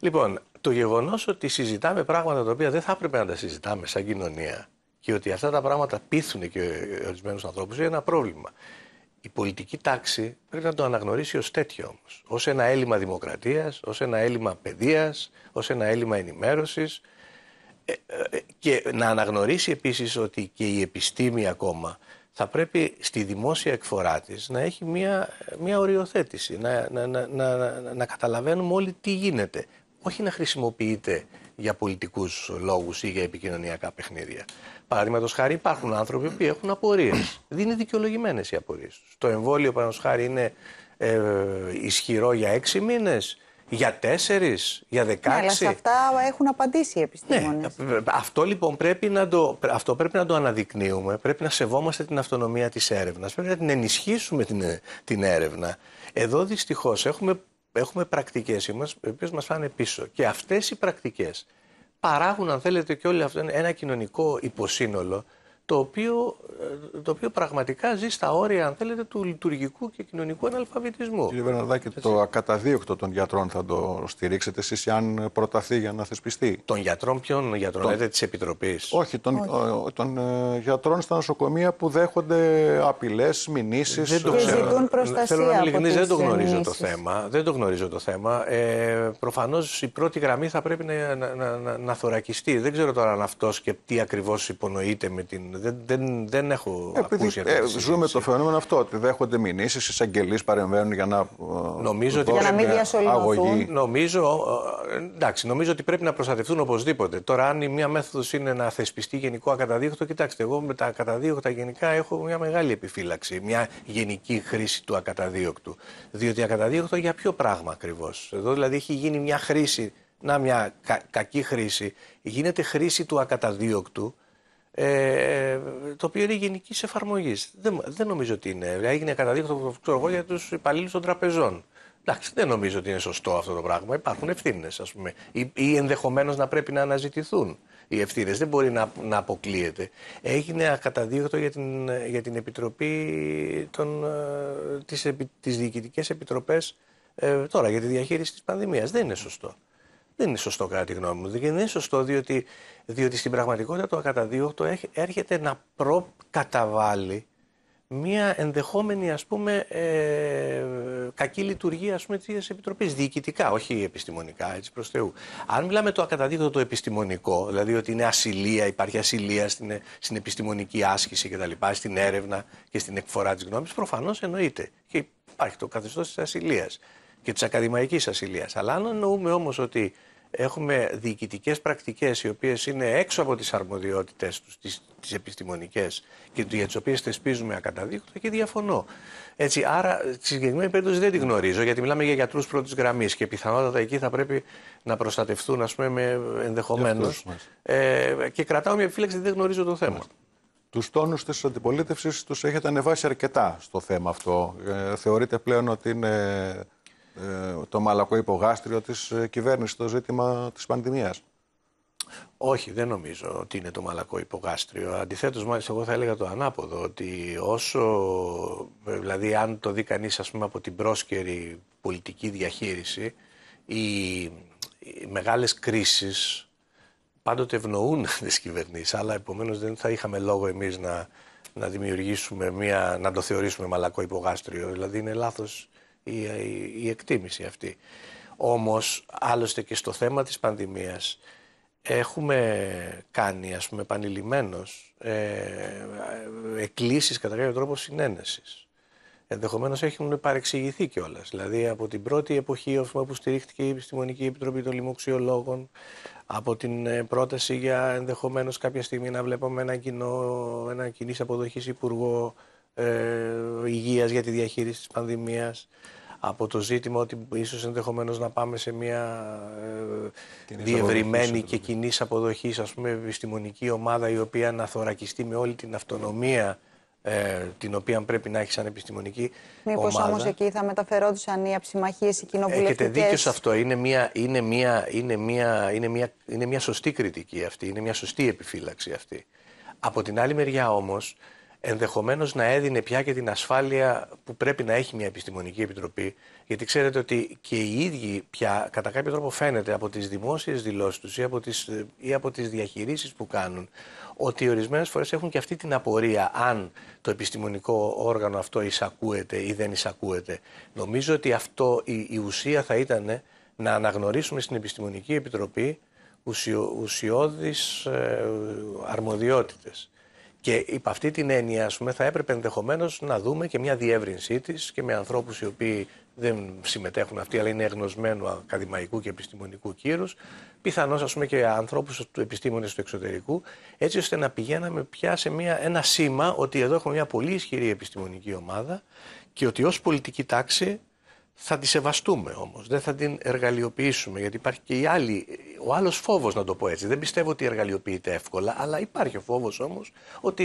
Λοιπόν, το γεγονός ότι συζητάμε πράγματα τα οποία δεν θα έπρεπε να τα συζητάμε σαν κοινωνία και ότι αυτά τα πράγματα πείθουν και ορισμένους ανθρώπους είναι ένα πρόβλημα. Η πολιτική τάξη πρέπει να το αναγνωρίσει ως τέτοιο όμως. Ως ένα έλλειμμα δημοκρατίας, ως ένα έλλειμμα παιδείας, ως ένα έλλειμμα ενημέρωσης, ε, ε, και να αναγνωρίσει επίσης ότι και η επιστήμη ακόμα θα πρέπει στη δημόσια εκφορά της να έχει μια, μια οριοθέτηση, να, να, να, να, καταλαβαίνουμε όλοι τι γίνεται. Όχι να χρησιμοποιείται για πολιτικούς λόγους ή για επικοινωνιακά παιχνίδια. Παραδείγματος χάρη υπάρχουν άνθρωποι που έχουν απορίες. Δεν είναι δικαιολογημένες οι απορίες Το εμβόλιο, παραδείγματος χάρη, είναι ε, ισχυρό για έξι μήνες για τέσσερις, για δεκάξι. Ναι, αλλά σε αυτά έχουν απαντήσει οι επιστήμονες. Ναι, ε, αυτό λοιπόν πρέπει να, το, αυτό πρέπει να το αναδεικνύουμε. Πρέπει να σεβόμαστε την αυτονομία της έρευνας. Πρέπει να την ενισχύσουμε την, ε, την έρευνα. Εδώ δυστυχώς έχουμε, έχουμε πρακτικές οι οποίες μας φάνε πίσω. Και αυτές οι πρακτικές παράγουν, αν θέλετε, και όλο αυτό ένα κοινωνικό υποσύνολο το οποίο, ε, το οποίο πραγματικά ζει στα όρια, αν θέλετε, του λειτουργικού και κοινωνικού αναλφαβητισμού. Κύριε Βερναδάκη, το ακαταδίωκτο των γιατρών θα το στηρίξετε εσείς αν προταθεί για να θεσπιστεί. Των γιατρών ποιον, γιατρών τη της Επιτροπής. Όχι, των, ε, γιατρών στα νοσοκομεία που δέχονται απειλές μηνύσεις. Δεν το ε, Θέλω να δεν το γνωρίζω το θέμα. Δεν το γνωρίζω το θέμα. Ε, προφανώς η πρώτη γραμμή θα πρέπει να, να, να, να θωρακιστεί. Δεν ξέρω τώρα αν αυτός και τι ακριβώς υπονοείται με την δεν, δεν, έχω ε, ακούσει ε, Ζούμε το φαινόμενο αυτό, ότι δέχονται μηνύσεις, εισαγγελείς παρεμβαίνουν για να. Ε, νομίζω ότι για να μην διασωληνωθούν. Νομίζω, εντάξει, νομίζω ότι πρέπει να προστατευτούν οπωσδήποτε. Τώρα, αν μια μέθοδος είναι να θεσπιστεί γενικό ακαταδίωκτο, κοιτάξτε, εγώ με τα ακαταδίωκτα γενικά έχω μια μεγάλη επιφύλαξη. Μια γενική χρήση του ακαταδίωκτου. Διότι ακαταδίωκτο για ποιο πράγμα ακριβώς. Εδώ δηλαδή έχει γίνει μια χρήση. Να, μια κα, κακή χρήση. Γίνεται χρήση του ακαταδίωκτου ε, το οποίο είναι γενικής εφαρμογής. Δεν, δεν νομίζω ότι είναι. Έγινε καταδίκωτο ξέρω εγώ, για τους υπαλλήλους των τραπεζών. Εντάξει, δεν νομίζω ότι είναι σωστό αυτό το πράγμα. Υπάρχουν ευθύνες, ας πούμε. Ή, ή ενδεχομένως να πρέπει να αναζητηθούν οι ευθύνες. Δεν μπορεί να, να αποκλείεται. Έγινε καταδίκωτο για την, για την επιτροπή ε, τις, τις επιτροπές ε, τώρα για τη διαχείριση της πανδημίας. Δεν είναι σωστό. Δεν είναι σωστό κατά τη γνώμη μου. Δεν είναι σωστό διότι, διότι στην πραγματικότητα το ακαταδίωκτο έρχεται να προκαταβάλει μια ενδεχόμενη ας πούμε ε, κακή λειτουργία ας πούμε της Επιτροπής διοικητικά, όχι επιστημονικά, έτσι προς Θεού. Αν μιλάμε το Ακαταδίωκτο το επιστημονικό, δηλαδή ότι είναι ασυλία, υπάρχει ασυλία στην, στην επιστημονική άσκηση λοιπά, στην έρευνα και στην εκφορά της γνώμης, προφανώς εννοείται και υπάρχει το καθεστώς της ασυλίας και της ακαδημαϊκής ασυλίας. Αλλά αν εννοούμε όμως ότι έχουμε διοικητικές πρακτικές οι οποίες είναι έξω από τις αρμοδιότητες τους, τις επιστημονικές και για τις οποίες θεσπίζουμε ακαταδίκτω, εκεί διαφωνώ. Έτσι, άρα, στη συγκεκριμένη περίπτωση δεν τη γνωρίζω, γιατί μιλάμε για γιατρούς πρώτης γραμμής και πιθανότατα εκεί θα πρέπει να προστατευτούν, ας πούμε, ενδεχομένω. Ε, και κρατάω μια επιφύλαξη, δεν γνωρίζω το θέμα. Τους τόνους της αντιπολίτευσης τους έχετε ανεβάσει αρκετά στο θέμα αυτό. Ε, πλέον ότι είναι ε, το μαλακό υπογάστριο της ε, κυβέρνησης στο ζήτημα της πανδημίας. Όχι, δεν νομίζω ότι είναι το μαλακό υπογάστριο. Αντιθέτως, μάλιστα, εγώ θα έλεγα το ανάποδο, ότι όσο, ε, δηλαδή αν το δει κανείς από την πρόσκαιρη πολιτική διαχείριση, οι, οι μεγάλες κρίσεις πάντοτε ευνοούν τις κυβερνήσεις, αλλά επομένως δεν θα είχαμε λόγο εμείς να, να δημιουργήσουμε μια, να το θεωρήσουμε μαλακό υπογάστριο. Δηλαδή είναι λάθος η, η, εκτίμηση αυτή. Όμως, άλλωστε και στο θέμα της πανδημίας, έχουμε κάνει, ας πούμε, επανειλημμένως ε, εκκλήσεις κατά κάποιο τρόπο συνένεσης. Ενδεχομένως έχουν παρεξηγηθεί κιόλας. Δηλαδή από την πρώτη εποχή όσο που στηρίχτηκε η Επιστημονική Επιτροπή των Λοιμοξιολόγων, από την ε, πρόταση για ενδεχομένως κάποια στιγμή να βλέπουμε ένα κοινό, ένα κοινής αποδοχής υπουργό, ε, υγείας για τη διαχείριση της πανδημίας, από το ζήτημα ότι ίσως ενδεχομένως να πάμε σε μια ε, διευρυμένη και κοινής αποδοχής, ας πούμε, επιστημονική ομάδα η οποία να θωρακιστεί με όλη την αυτονομία ε, την οποία πρέπει να έχει σαν επιστημονική Μήπως ομάδα. Μήπως όμως εκεί θα μεταφερόντουσαν οι αψημαχίες, οι κοινοβουλευτικές. Έχετε δίκιο σε αυτό. Είναι μια, είναι, μια, είναι, μια, είναι, μια, είναι μια σωστή κριτική αυτή, είναι μια σωστή επιφύλαξη αυτή. Από την άλλη μεριά όμως, ενδεχομένως να έδινε πια και την ασφάλεια που πρέπει να έχει μια επιστημονική επιτροπή. Γιατί ξέρετε ότι και οι ίδιοι πια κατά κάποιο τρόπο φαίνεται από τις δημόσιες δηλώσεις τους ή από τις, διαχειρήσει που κάνουν ότι ορισμένες φορές έχουν και αυτή την απορία αν το επιστημονικό όργανο αυτό εισακούεται ή δεν εισακούεται. Νομίζω ότι αυτό η, ουσία θα ήταν να αναγνωρίσουμε στην Επιστημονική Επιτροπή ουσιώδεις ε, αρμοδιότητες. Και υπ' αυτή την έννοια, ας πούμε, θα έπρεπε ενδεχομένως να δούμε και μια διεύρυνσή της και με ανθρώπους οι οποίοι δεν συμμετέχουν αυτοί, αλλά είναι εγνωσμένου ακαδημαϊκού και επιστημονικού κύρους, πιθανώς, ας πούμε, και ανθρώπους του επιστήμονες του εξωτερικού, έτσι ώστε να πηγαίναμε πια σε μια, ένα σήμα ότι εδώ έχουμε μια πολύ ισχυρή επιστημονική ομάδα και ότι ως πολιτική τάξη θα τη σεβαστούμε όμως, δεν θα την εργαλειοποιήσουμε, γιατί υπάρχει και η άλλη, ο άλλος φόβος, να το πω έτσι. Δεν πιστεύω ότι εργαλειοποιείται εύκολα, αλλά υπάρχει ο φόβος όμως ότι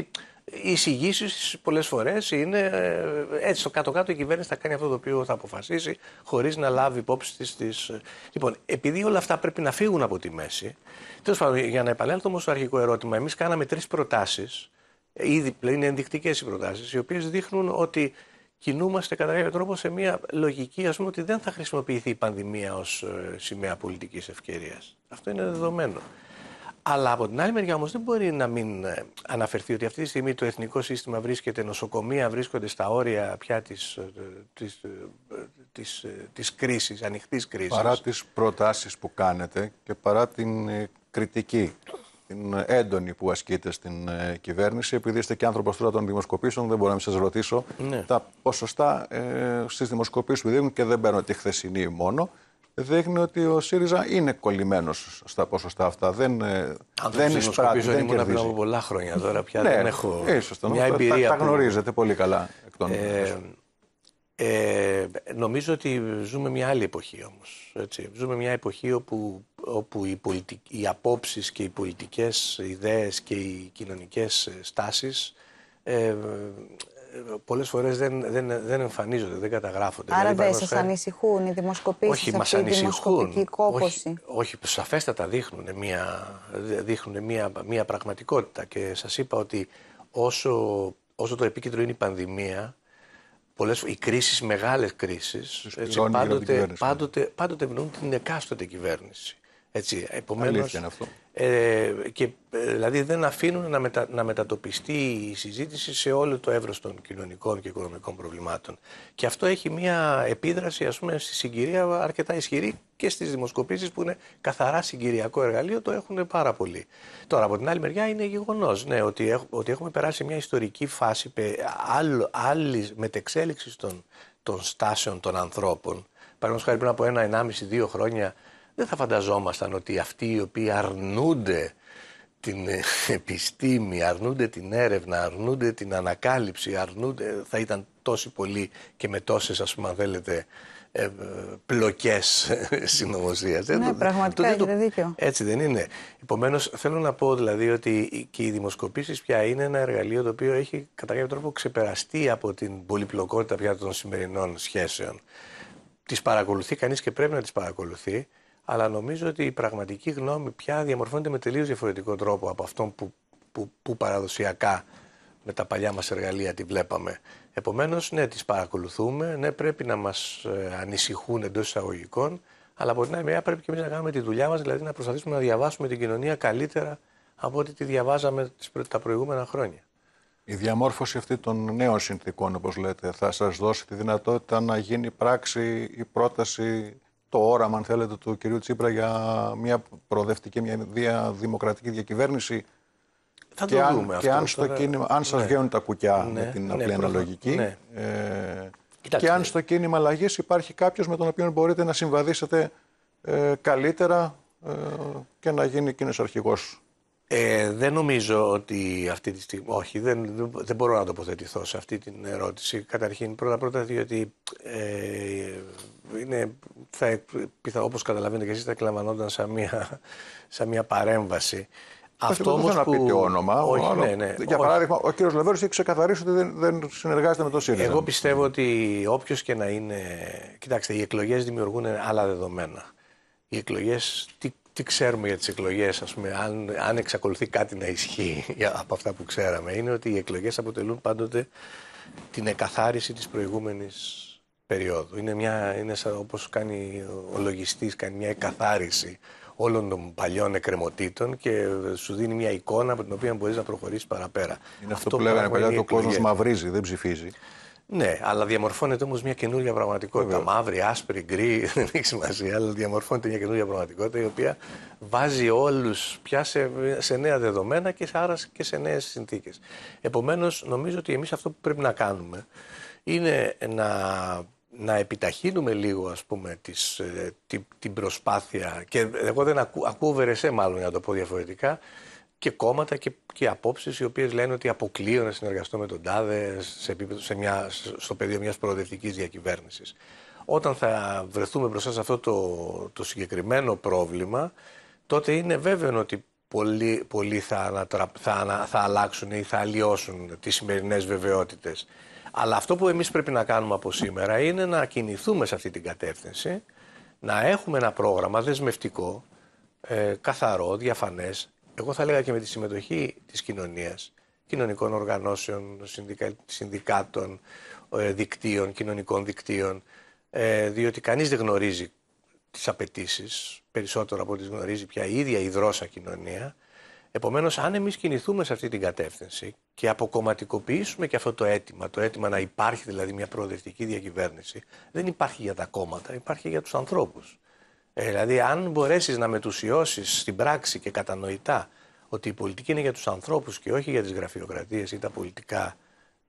οι εισηγήσεις πολλές φορές είναι ε, έτσι. Στο κάτω-κάτω η κυβέρνηση θα κάνει αυτό το οποίο θα αποφασίσει, χωρίς να λάβει υπόψη της. Τις... Λοιπόν, επειδή όλα αυτά πρέπει να φύγουν από τη μέση, τέλος πάντων, για να επανέλθω όμως στο αρχικό ερώτημα, εμείς κάναμε τρεις προτάσεις. Ήδη είναι ενδεικτικές οι προτάσεις, οι οποίες δείχνουν ότι κινούμαστε κατά κάποιο τρόπο σε μια λογική, ας πούμε, ότι δεν θα χρησιμοποιηθεί η πανδημία ως ε, σημαία πολιτικής ευκαιρίας. Αυτό είναι δεδομένο. Αλλά από την άλλη μεριά όμως δεν μπορεί να μην ε, αναφερθεί ότι αυτή τη στιγμή το εθνικό σύστημα βρίσκεται, νοσοκομεία βρίσκονται στα όρια πια της, ε, της, της, της κρίσης, ανοιχτής κρίσης. Παρά τις προτάσεις που κάνετε και παρά την κριτική την έντονη που ασκείται στην ε, κυβέρνηση. Επειδή είστε και άνθρωπος τώρα των δημοσκοπήσεων, δεν μπορώ να σας ρωτήσω ναι. τα ποσοστά ε, στις δημοσκοπήσεις που δείχνουν, και δεν παίρνω τη χθεσινή μόνο. Δείχνει ότι ο ΣΥΡΙΖΑ είναι κολλημένος στα ποσοστά αυτά. Δεν, ε, δεν εισπράττει. Δεν ήμουν πριν από πολλά χρόνια τώρα πια. Ναι, δεν έχω μια εμπειρία. Τα, τα γνωρίζετε πολύ καλά εκ των ε, ε, νομίζω ότι ζούμε μια άλλη εποχή όμως. Έτσι. Ζούμε μια εποχή όπου όπου οι, πολιτικ- οι απόψεις και οι πολιτικές ιδέες και οι κοινωνικές ε, στάσεις ε, ε, πολλές φορές δεν, δεν, δεν εμφανίζονται, δεν καταγράφονται. Άρα δηλαδή, δεν σας ανησυχούν οι δημοσκοπήσεις όχι, μας ανησυχούν. Η όχι, όχι, σαφέστατα δείχνουν, μια, δείχνουν μια, μια πραγματικότητα και σας είπα ότι όσο, όσο το επίκεντρο είναι η πανδημία, πολλές, οι κρίσεις, μεγάλες κρίσεις, ναι. πάντοτε, πάντοτε, την εκάστοτε κυβέρνηση. Έτσι, επομένως, αυτό. Ε, και, ε, δηλαδή δεν αφήνουν να, μετα, να μετατοπιστεί η συζήτηση σε όλο το εύρος των κοινωνικών και οικονομικών προβλημάτων. Και αυτό έχει μια επίδραση ας πούμε, στη συγκυρία αρκετά ισχυρή και στις δημοσκοπήσεις που είναι καθαρά συγκυριακό εργαλείο, το έχουν πάρα πολύ. Τώρα από την άλλη μεριά είναι γεγονός ναι, ότι, ότι έχουμε περάσει μια ιστορική φάση άλλης μετεξέλιξης των, των στάσεων των ανθρώπων. Παραδείγματος χάρη πριν από ένα, ενάμιση, δύο χρόνια δεν θα φανταζόμασταν ότι αυτοί οι οποίοι αρνούνται την επιστήμη, αρνούνται την έρευνα, αρνούνται την ανακάλυψη, αρνούνται, θα ήταν τόσοι πολλοί και με τόσες ας πούμε αν θέλετε ε, πλοκές Ναι, πραγματικά έχετε δίκιο. Έτσι δεν είναι. Επομένως, θέλω να πω δηλαδή ότι και οι δημοσκοπήσεις πια είναι ένα εργαλείο το οποίο έχει κατά κάποιο τρόπο ξεπεραστεί από την πολυπλοκότητα πια των σημερινών σχέσεων. Τις παρακολουθεί κανείς και πρέπει να τις παρακολουθεί αλλά νομίζω ότι η πραγματική γνώμη πια διαμορφώνεται με τελείως διαφορετικό τρόπο από αυτόν που, που, που παραδοσιακά με τα παλιά μας εργαλεία τη βλέπαμε. Επομένως, ναι, τις παρακολουθούμε, ναι, πρέπει να μας ε, ανησυχούν εντός εισαγωγικών, αλλά από την άλλη μεριά πρέπει και εμείς να κάνουμε τη δουλειά μας, δηλαδή να προσπαθήσουμε να διαβάσουμε την κοινωνία καλύτερα από ό,τι τη διαβάζαμε τα προηγούμενα χρόνια. Η διαμόρφωση αυτή των νέων συνθήκων, όπως λέτε, θα σας δώσει τη δυνατότητα να γίνει πράξη η πρόταση το όραμα, αν θέλετε, του κυρίου Τσίπρα για μια προοδευτική, μια δημοκρατική διακυβέρνηση. Θα το αν, δούμε και αυτό. Αν, στο τώρα... κίνημα, αν σας ναι. βγαίνουν τα κουκιά με ναι. την ναι, απλή αναλογική ναι. ε, Κοιτάξτε, και αν στο κίνημα αλλαγής υπάρχει κάποιος με τον οποίο μπορείτε να συμβαδίσετε ε, καλύτερα ε, και να γίνει εκείνος αρχηγός. Ε, δεν νομίζω ότι αυτή τη στιγμή. Όχι, δεν, δεν μπορώ να τοποθετηθώ σε αυτή την ερώτηση. Καταρχήν, πρώτα-πρώτα, διότι ε, είναι, θα, όπως καταλαβαίνετε και εσείς, θα εκλαμβανόταν σαν μια, σαν μια παρέμβαση. Αυτό όμω. που... να πείτε όνομα. Όχι, Ναι, ναι. Για παράδειγμα, ο κύριος Λεβέρος έχει ξεκαθαρίσει ότι δεν, δεν συνεργάζεται με το ΣΥΡΙΖΑ. Εγώ πιστεύω ότι όποιος και να είναι. Κοιτάξτε, οι εκλογές δημιουργούν άλλα δεδομένα. Οι εκλογές Τι, τι ξέρουμε για τις εκλογές ας πούμε, αν, αν εξακολουθεί κάτι να ισχύει από αυτά που ξέραμε, είναι ότι οι εκλογές αποτελούν πάντοτε την εκαθάριση της προηγούμενης περίοδου. Είναι, μια, είναι σαν όπως κάνει ο λογιστής, κάνει μια εκαθάριση όλων των παλιών εκκρεμωτήτων και σου δίνει μια εικόνα από την οποία μπορείς να προχωρήσεις παραπέρα. Είναι αυτό, που λέγανε παλιά, το κόσμο μαυρίζει, δεν ψηφίζει. Ναι, αλλά διαμορφώνεται όμως μια καινούργια πραγματικότητα. Βέβαια. Μαύρη, άσπρη, γκρι, δεν έχει σημασία, αλλά διαμορφώνεται μια καινούργια πραγματικότητα η οποία βάζει όλους πια σε, σε, νέα δεδομένα και άρα και σε νέες συνθήκες. Επομένως, νομίζω ότι εμείς αυτό που πρέπει να κάνουμε είναι να να επιταχύνουμε λίγο ας πούμε τις, ε, την, την προσπάθεια και εγώ δεν ακού, ακούω Βερεσέ μάλλον για να το πω διαφορετικά και κόμματα και, και απόψεις οι οποίες λένε ότι αποκλείω να συνεργαστώ με τον Τάδε σε σε μια, στο πεδίο μιας προοδευτικής διακυβέρνησης. Όταν θα βρεθούμε μπροστά σε αυτό το, το συγκεκριμένο πρόβλημα τότε είναι βέβαιο ότι πολλοί, θα, θα, θα αλλάξουν ή θα αλλοιώσουν τις σημερινές βεβαιότητες. Αλλά αυτό που εμείς πρέπει να κάνουμε από σήμερα είναι να κινηθούμε σε αυτή την κατεύθυνση, να έχουμε ένα πρόγραμμα δεσμευτικό, ε, καθαρό, διαφανές, εγώ θα λέγα και με τη συμμετοχή της κοινωνίας, κοινωνικών οργανώσεων, συνδικα... συνδικάτων, ε, δικτύων, κοινωνικών δικτύων, ε, διότι κανείς δεν γνωρίζει τις απαιτήσεις, περισσότερο από ό,τι γνωρίζει πια η ίδια η δρόσα κοινωνία, Επομένως, αν εμείς κινηθούμε σε αυτή την κατεύθυνση και αποκομματικοποιήσουμε και αυτό το αίτημα, το αίτημα να υπάρχει δηλαδή μια προοδευτική διακυβέρνηση, δεν υπάρχει για τα κόμματα, υπάρχει για τους ανθρώπους. Ε, δηλαδή, αν μπορέσεις να μετουσιώσεις στην πράξη και κατανοητά ότι η πολιτική είναι για τους ανθρώπους και όχι για τις γραφειοκρατίες ή τα πολιτικά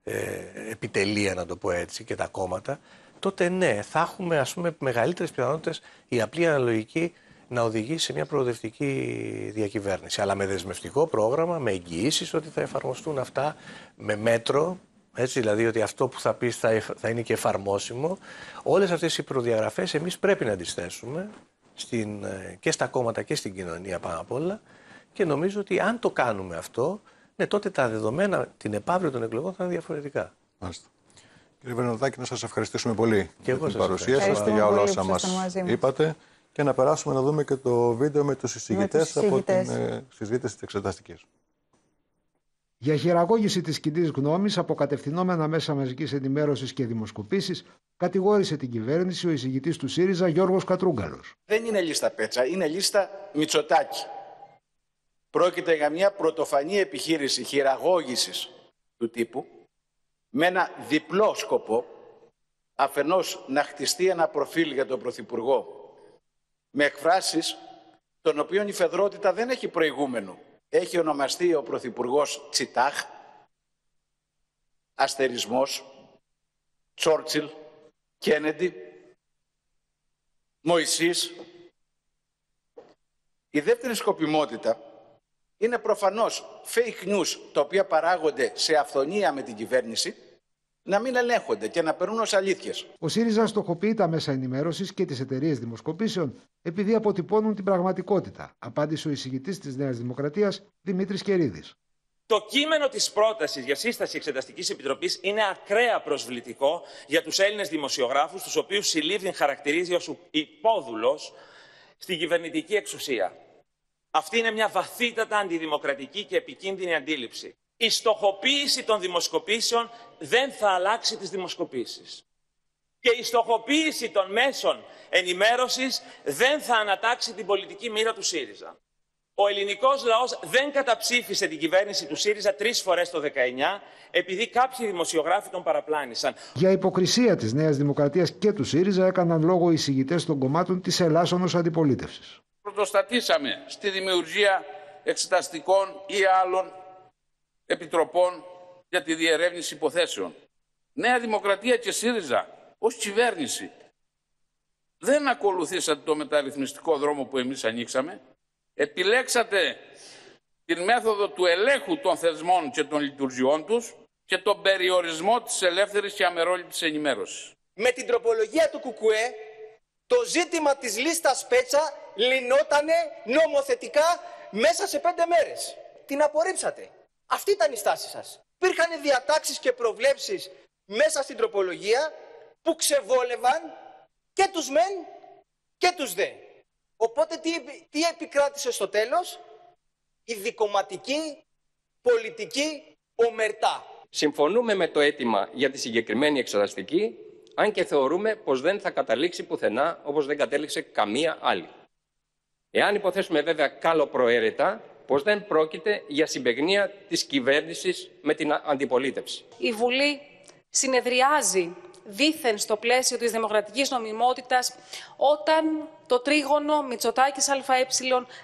ε, επιτελεία, να το πω έτσι, και τα κόμματα, τότε ναι, θα έχουμε ας πούμε, μεγαλύτερες πιθανότητες η απλή αναλογική να οδηγήσει σε μια προοδευτική διακυβέρνηση. Αλλά με δεσμευτικό πρόγραμμα, με εγγυήσεις ότι θα εφαρμοστούν αυτά με μέτρο. Έτσι, δηλαδή ότι αυτό που θα πεις θα, είναι και εφαρμόσιμο. Όλες αυτές οι προδιαγραφές, εμείς πρέπει να τις θέσουμε στην, και στα κόμματα και στην κοινωνία πάνω απ' όλα και νομίζω ότι αν το κάνουμε αυτό, ναι, τότε τα δεδομένα την επαύριο των εκλογών θα είναι διαφορετικά. Μάλιστα. Κύριε Βερνοδάκη, να σας ευχαριστήσουμε πολύ και για την παρουσία σας και για όλα όσα μα είπατε και να περάσουμε να δούμε και το βίντεο με τους εισηγητές, από την ε, συζήτηση της εξεταστικής. Για χειραγώγηση της κοινής γνώμης από κατευθυνόμενα μέσα μαζικής ενημέρωσης και δημοσκοπήσεις, κατηγόρησε την κυβέρνηση ο εισηγητής του ΣΥΡΙΖΑ Γιώργος Κατρούγκαλος. Δεν είναι λίστα Πέτσα, είναι λίστα Μητσοτάκη. Πρόκειται για μια πρωτοφανή επιχείρηση χειραγώγησης του τύπου με ένα διπλό σκοπό. Αφενός να χτιστεί ένα προφίλ για τον Πρωθυπουργό με εκφράσεις των οποίων η φεδρότητα δεν έχει προηγούμενο. Έχει ονομαστεί ο Πρωθυπουργός Τσιτάχ, Αστερισμός, Τσόρτσιλ, Κένεντι, Μωυσής. Η δεύτερη σκοπιμότητα είναι προφανώς fake news τα οποία παράγονται σε αυθονία με την κυβέρνηση να μην ελέγχονται και να περνούν ως αλήθειες. Ο ΣΥΡΙΖΑ στοχοποιεί τα μέσα ενημέρωσης και τις εταιρείες δημοσκοπήσεων επειδή αποτυπώνουν την πραγματικότητα, απάντησε ο εισηγητής της Νέας Δημοκρατίας Δημήτρης Κερίδης. Το κείμενο της πρότασης για σύσταση Εξεταστικής Επιτροπής είναι ακραία προσβλητικό για τους Έλληνες δημοσιογράφους, τους οποίους συλλήβδιν χαρακτηρίζει ως υπόδουλος στην κυβερνητική εξουσία. Αυτή είναι μια βαθύτατα αντιδημοκρατική και επικίνδυνη αντίληψη. Η στοχοποίηση των δημοσκοπήσεων δεν θα αλλάξει τις δημοσκοπήσεις. Και η στοχοποίηση των μέσων ενημέρωσης δεν θα ανατάξει την πολιτική μοίρα του ΣΥΡΙΖΑ. Ο ελληνικός λαός δεν καταψήφισε την κυβέρνηση του ΣΥΡΙΖΑ τρεις φορές το 19 επειδή κάποιοι δημοσιογράφοι τον παραπλάνησαν. Για υποκρισία της Νέας Δημοκρατίας και του ΣΥΡΙΖΑ έκαναν λόγο οι συγητές των κομμάτων της Ελλάσσονος Αντιπολίτευσης. Πρωτοστατήσαμε στη δημιουργία εξεταστικών ή άλλων επιτροπών για τη διερεύνηση υποθέσεων. Νέα Δημοκρατία και ΣΥΡΙΖΑ ως κυβέρνηση δεν ακολουθήσατε το μεταρρυθμιστικό δρόμο που εμείς ανοίξαμε. Επιλέξατε την μέθοδο του ελέγχου των θεσμών και των λειτουργιών τους και τον περιορισμό της ελεύθερης και αμερόληπτης ενημέρωσης. Με την τροπολογία του Κουκουέ, το ζήτημα της λίστας Πέτσα λυνότανε νομοθετικά μέσα σε πέντε μέρες. Την απορρίψατε. Αυτή ήταν η στάση σας υπήρχαν διατάξεις και προβλέψεις μέσα στην τροπολογία που ξεβόλευαν και τους μεν και τους δε. Οπότε τι, τι επικράτησε στο τέλος, η δικοματική πολιτική ομερτά. Συμφωνούμε με το αίτημα για τη συγκεκριμένη εξεταστική, αν και θεωρούμε πως δεν θα καταλήξει πουθενά όπως δεν κατέληξε καμία άλλη. Εάν υποθέσουμε βέβαια καλοπροαίρετα πως δεν πρόκειται για συμπεγνία της κυβέρνησης με την αντιπολίτευση. Η Βουλή συνεδριάζει δήθεν στο πλαίσιο της δημοκρατικής νομιμότητας όταν το τρίγωνο Μητσοτάκης ΑΕ,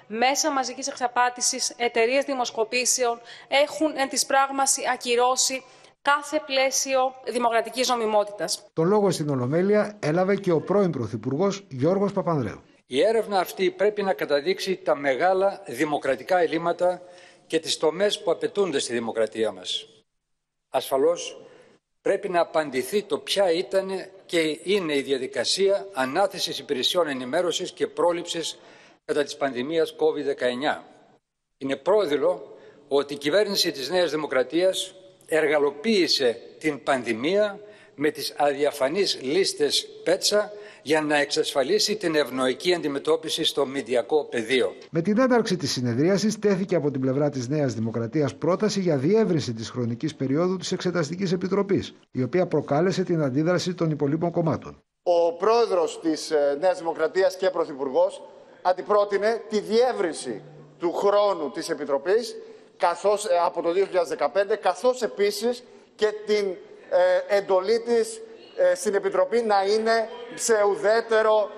μέσα μαζικής εξαπάτησης, εταιρείες δημοσκοπήσεων έχουν εν της πράγμαση ακυρώσει κάθε πλαίσιο δημοκρατικής νομιμότητας. Το λόγο στην Ολομέλεια έλαβε και ο πρώην Πρωθυπουργός Γιώργος Παπανδρέου. Η έρευνα αυτή πρέπει να καταδείξει τα μεγάλα δημοκρατικά ελλείμματα και τις τομές που απαιτούνται στη δημοκρατία μας. Ασφαλώς, πρέπει να απαντηθεί το ποια ήταν και είναι η διαδικασία ανάθεσης υπηρεσιών ενημέρωσης και πρόληψης κατά της πανδημίας COVID-19. Είναι πρόδειλο ότι η κυβέρνηση της Νέας Δημοκρατίας εργαλοποίησε την πανδημία με τις αδιαφανείς λίστες πέτσα για να εξασφαλίσει την ευνοϊκή αντιμετώπιση στο μηδιακό πεδίο. Με την έναρξη της συνεδρίασης, τέθηκε από την πλευρά της Νέας Δημοκρατίας πρόταση για διεύρυνση της χρονικής περίοδου της Εξεταστικής Επιτροπής, η οποία προκάλεσε την αντίδραση των υπολείπων κομμάτων. Ο πρόεδρος της ε, Νέας Δημοκρατίας και πρωθυπουργός αντιπρότεινε τη διεύρυνση του χρόνου της Επιτροπής ε, από το 2015, καθώς επίσης και την ε, εντολή της ε, στην Επιτροπή να είναι σε ουδέτερο,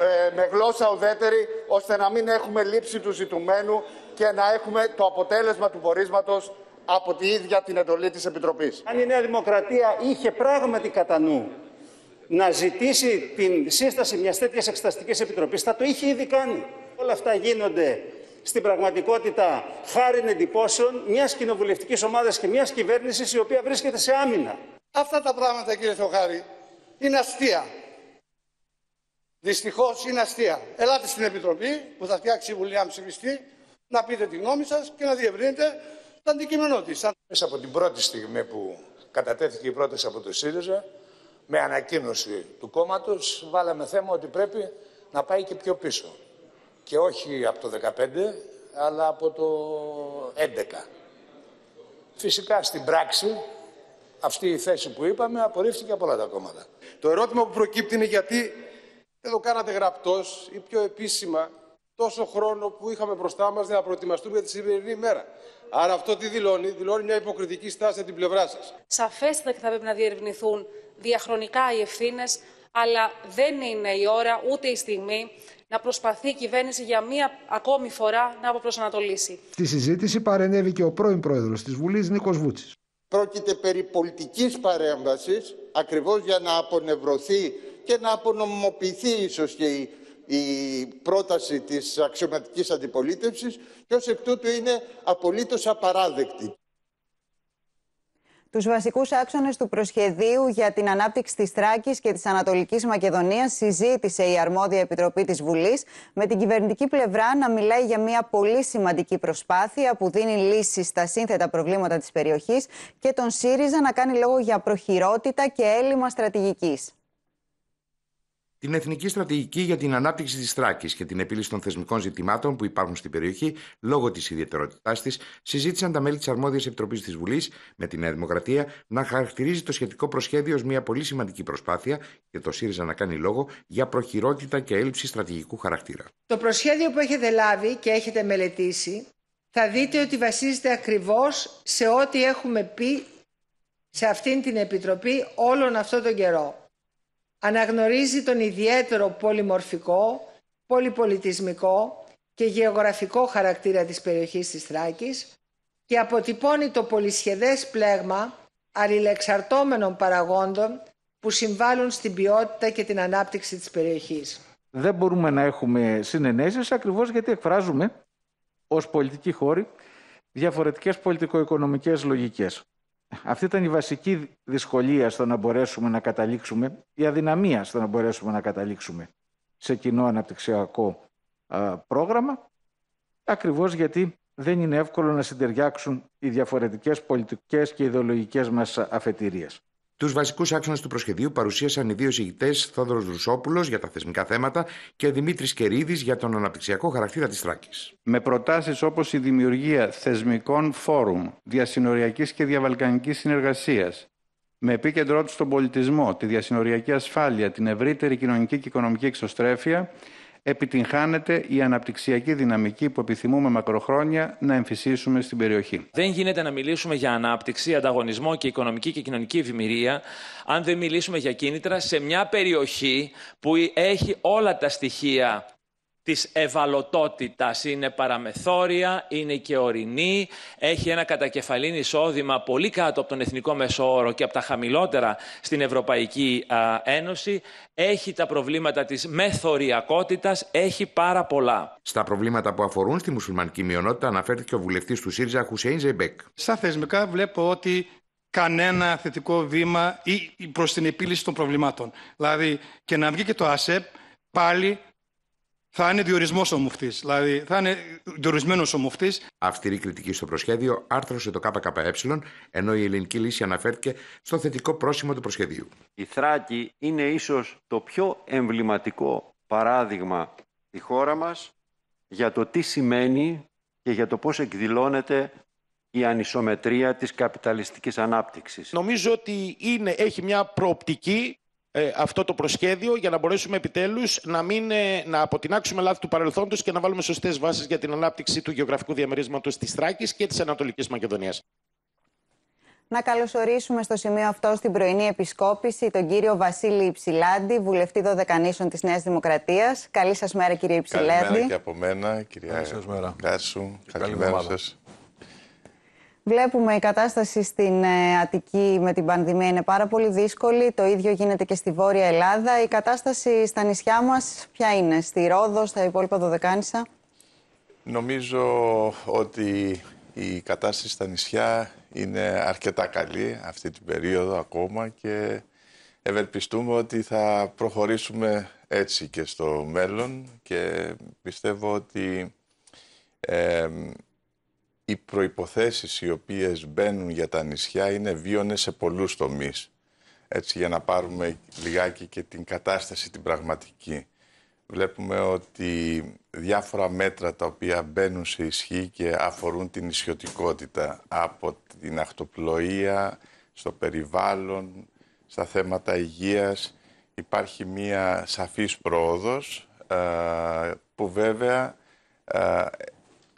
ε, με γλώσσα ουδέτερη, ώστε να μην έχουμε λήψη του ζητουμένου και να έχουμε το αποτέλεσμα του πορίσματος από την ίδια την εντολή της Επιτροπής. Αν η Νέα Δημοκρατία είχε πράγματι κατά νου να ζητήσει την σύσταση μιας τέτοιας εξεταστικής επιτροπής, θα το είχε ήδη κάνει. Όλα αυτά γίνονται στην πραγματικότητα χάρη εντυπώσεων μιας κοινοβουλευτικής ομάδας και μιας κυβέρνησης η οποία βρίσκεται σε άμυνα. Αυτά τα πράγματα, κύριε Θεοχάρη, είναι αστεία. Δυστυχώς είναι αστεία. Ελάτε στην Επιτροπή που θα φτιάξει η Βουλή να ψηφιστεί, να πείτε τη γνώμη σας και να διευρύνετε τα αντικείμενό της. Μέσα από την πρώτη στιγμή που κατατέθηκε η πρόταση από το ΣΥΡΙΖΑ, με ανακοίνωση του κόμματος, βάλαμε θέμα ότι πρέπει να πάει και πιο πίσω. Και όχι από το 15, αλλά από το 11. Φυσικά στην πράξη αυτή η θέση που είπαμε απορρίφθηκε από όλα τα κόμματα. Το ερώτημα που προκύπτει είναι γιατί δεν το κάνατε γραπτός ή πιο επίσημα τόσο χρόνο που είχαμε μπροστά για να προετοιμαστούμε για τη σημερινή ημέρα. Άρα αυτό τι δηλώνει, δηλώνει μια υποκριτική στάση από την πλευρά σας. Σαφέστατα και θα πρέπει να διερευνηθούν διαχρονικά οι ευθύνες, αλλά δεν είναι η ώρα ούτε η στιγμή να προσπαθεί η κυβέρνηση για μία ακόμη φορά να αποπροσανατολίσει. Στη συζήτηση παρενέβη και ο πρώην πρόεδρος της Βουλής Νίκος Βούτσης. Πρόκειται περί πολιτικής παρέμβασης, ακριβώς για να απονευρωθεί και να απονομοποιηθεί ίσως και η, η πρόταση της αξιωματικής αντιπολίτευσης και ως εκ τούτου είναι απολύτως απαράδεκτη. Τους βασικούς άξονες του προσχεδίου για την ανάπτυξη της Τράκης και της Ανατολικής Μακεδονίας συζήτησε η αρμόδια Επιτροπή της Βουλής με την κυβερνητική πλευρά να μιλάει για μια πολύ σημαντική προσπάθεια που δίνει λύσεις στα σύνθετα προβλήματα της περιοχής και τον ΣΥΡΙΖΑ να κάνει λόγο για προχειρότητα και έλλειμμα στρατηγικής την Εθνική Στρατηγική για την Ανάπτυξη της τράκης και την Επίλυση των Θεσμικών Ζητημάτων που υπάρχουν στην περιοχή λόγω της ιδιαιτερότητάς της, συζήτησαν τα μέλη της αρμόδιας Επιτροπής της Βουλής με τη Νέα Δημοκρατία να χαρακτηρίζει το σχετικό προσχέδιο ως μια πολύ σημαντική προσπάθεια και το ΣΥΡΙΖΑ να κάνει λόγο για προχειρότητα και έλλειψη στρατηγικού χαρακτήρα. Το προσχέδιο που έχετε λάβει και έχετε μελετήσει θα δείτε ότι βασίζεται ακριβώς σε ό,τι έχουμε πει σε αυτήν την Επιτροπή όλον αυτόν τον καιρό αναγνωρίζει τον ιδιαίτερο πολυμορφικό, πολυπολιτισμικό και γεωγραφικό χαρακτήρα της περιοχής της Θράκης και αποτυπώνει το πολυσχεδές πλέγμα αλληλεξαρτώμενων παραγόντων που συμβάλλουν στην ποιότητα και την ανάπτυξη της περιοχής. Δεν μπορούμε να έχουμε συνενέσεις ακριβώς γιατί εκφράζουμε ως πολιτικοί χώροι διαφορετικές πολιτικο-οικονομικές λογικές. Αυτή ήταν η βασική δυσκολία στο να μπορέσουμε να καταλήξουμε, η αδυναμία στο να μπορέσουμε να καταλήξουμε σε κοινό αναπτυξιακό πρόγραμμα, ακριβώς γιατί δεν είναι εύκολο να συντεριάξουν οι διαφορετικές πολιτικές και ιδεολογικές μας αφετηρίες. Τους βασικούς άξονες του προσχεδίου παρουσίασαν οι δύο εισηγητές Θόδωρος Ρουσόπουλο για τα θεσμικά θέματα και Δημήτρης Κερίδης για τον αναπτυξιακό χαρακτήρα της Τράκης. Με προτάσεις όπως η δημιουργία θεσμικών φόρουμ, διασυνοριακής και διαβαλκανικής συνεργασίας, με επίκεντρό τους τον πολιτισμό, τη διασυνοριακή ασφάλεια, την ευρύτερη κοινωνική και οικονομική εξωστρέφεια, επιτυγχάνεται η αναπτυξιακή δυναμική που επιθυμούμε μακροχρόνια να εμφυσίσουμε στην περιοχή. Δεν γίνεται να μιλήσουμε για ανάπτυξη, ανταγωνισμό και οικονομική και κοινωνική ευημερία, αν δεν μιλήσουμε για κίνητρα σε μια περιοχή που έχει όλα τα στοιχεία της ευαλωτότητας. Είναι παραμεθόρια, είναι και ορεινή, έχει ένα κατακεφαλήν εισόδημα πολύ κάτω από τον εθνικό μεσόωρο και από τα χαμηλότερα στην Ευρωπαϊκή Ένωση, έχει τα προβλήματα της μεθοριακότητας, έχει πάρα πολλά. Στα προβλήματα που αφορούν στη μουσουλμανική μειονότητα αναφέρθηκε ο βουλευτής του ΣΥΡΙΖΑ Χουσέιν Ζεμπέκ. Στα θεσμικά βλέπω ότι κανένα θετικό βήμα ή προς την επίλυση των προβλημάτων. Δηλαδή και να βγει και το ΑΣΕΠ πάλι θα είναι διορισμός ο μουφτής. Δηλαδή θα είναι διορισμένος ο μουφτής. Αυστηρή κριτική στο προσχέδιο άρθρωσε το ΚΚΕ, ενώ η ελληνική λύση αναφέρθηκε στο θετικό πρόσημο του προσχεδίου. Η Θράκη είναι ίσως το πιο εμβληματικό παράδειγμα στη χώρα μας για το τι σημαίνει και για το πώς εκδηλώνεται η ανισομετρία της καπιταλιστικής ανάπτυξης. Νομίζω ότι είναι, έχει μια προοπτική ε, αυτό το προσχέδιο για να μπορέσουμε επιτέλους να, ε, να αποτινάξουμε λάθη του παρελθόντος και να βάλουμε σωστές βάσεις για την ανάπτυξη του γεωγραφικού διαμερίσματος της Θράκης και της Ανατολικής Μακεδονίας. Να καλωσορίσουμε στο σημείο αυτό στην πρωινή επισκόπηση τον κύριο Βασίλη Υψηλάντη, βουλευτή Δωδεκανήσεων της Νέας Δημοκρατίας. Καλή σας μέρα κύριε Υψηλάντη. Καλημέρα και από μένα κυρία Γκάσου. Καλημέρα σας. Βλέπουμε η κατάσταση στην ε, Αττική με την πανδημία είναι πάρα πολύ δύσκολη. Το ίδιο γίνεται και στη Βόρεια Ελλάδα. Η κατάσταση στα νησιά μας ποια είναι, στη Ρόδο, στα υπόλοιπα Δωδεκάνησα. Νομίζω ότι η κατάσταση στα νησιά είναι αρκετά καλή αυτή την περίοδο ακόμα και ευελπιστούμε ότι θα προχωρήσουμε έτσι και στο μέλλον και πιστεύω ότι ε, οι προϋποθέσεις οι οποίες μπαίνουν για τα νησιά είναι βίωνες σε πολλούς τομείς. Έτσι για να πάρουμε λιγάκι και την κατάσταση την πραγματική. Βλέπουμε ότι διάφορα μέτρα τα οποία μπαίνουν σε ισχύ και αφορούν την νησιωτικότητα από την αυτοπλοεία, στο περιβάλλον, στα θέματα υγείας. Υπάρχει μία σαφής πρόοδος ε, που βέβαια ε,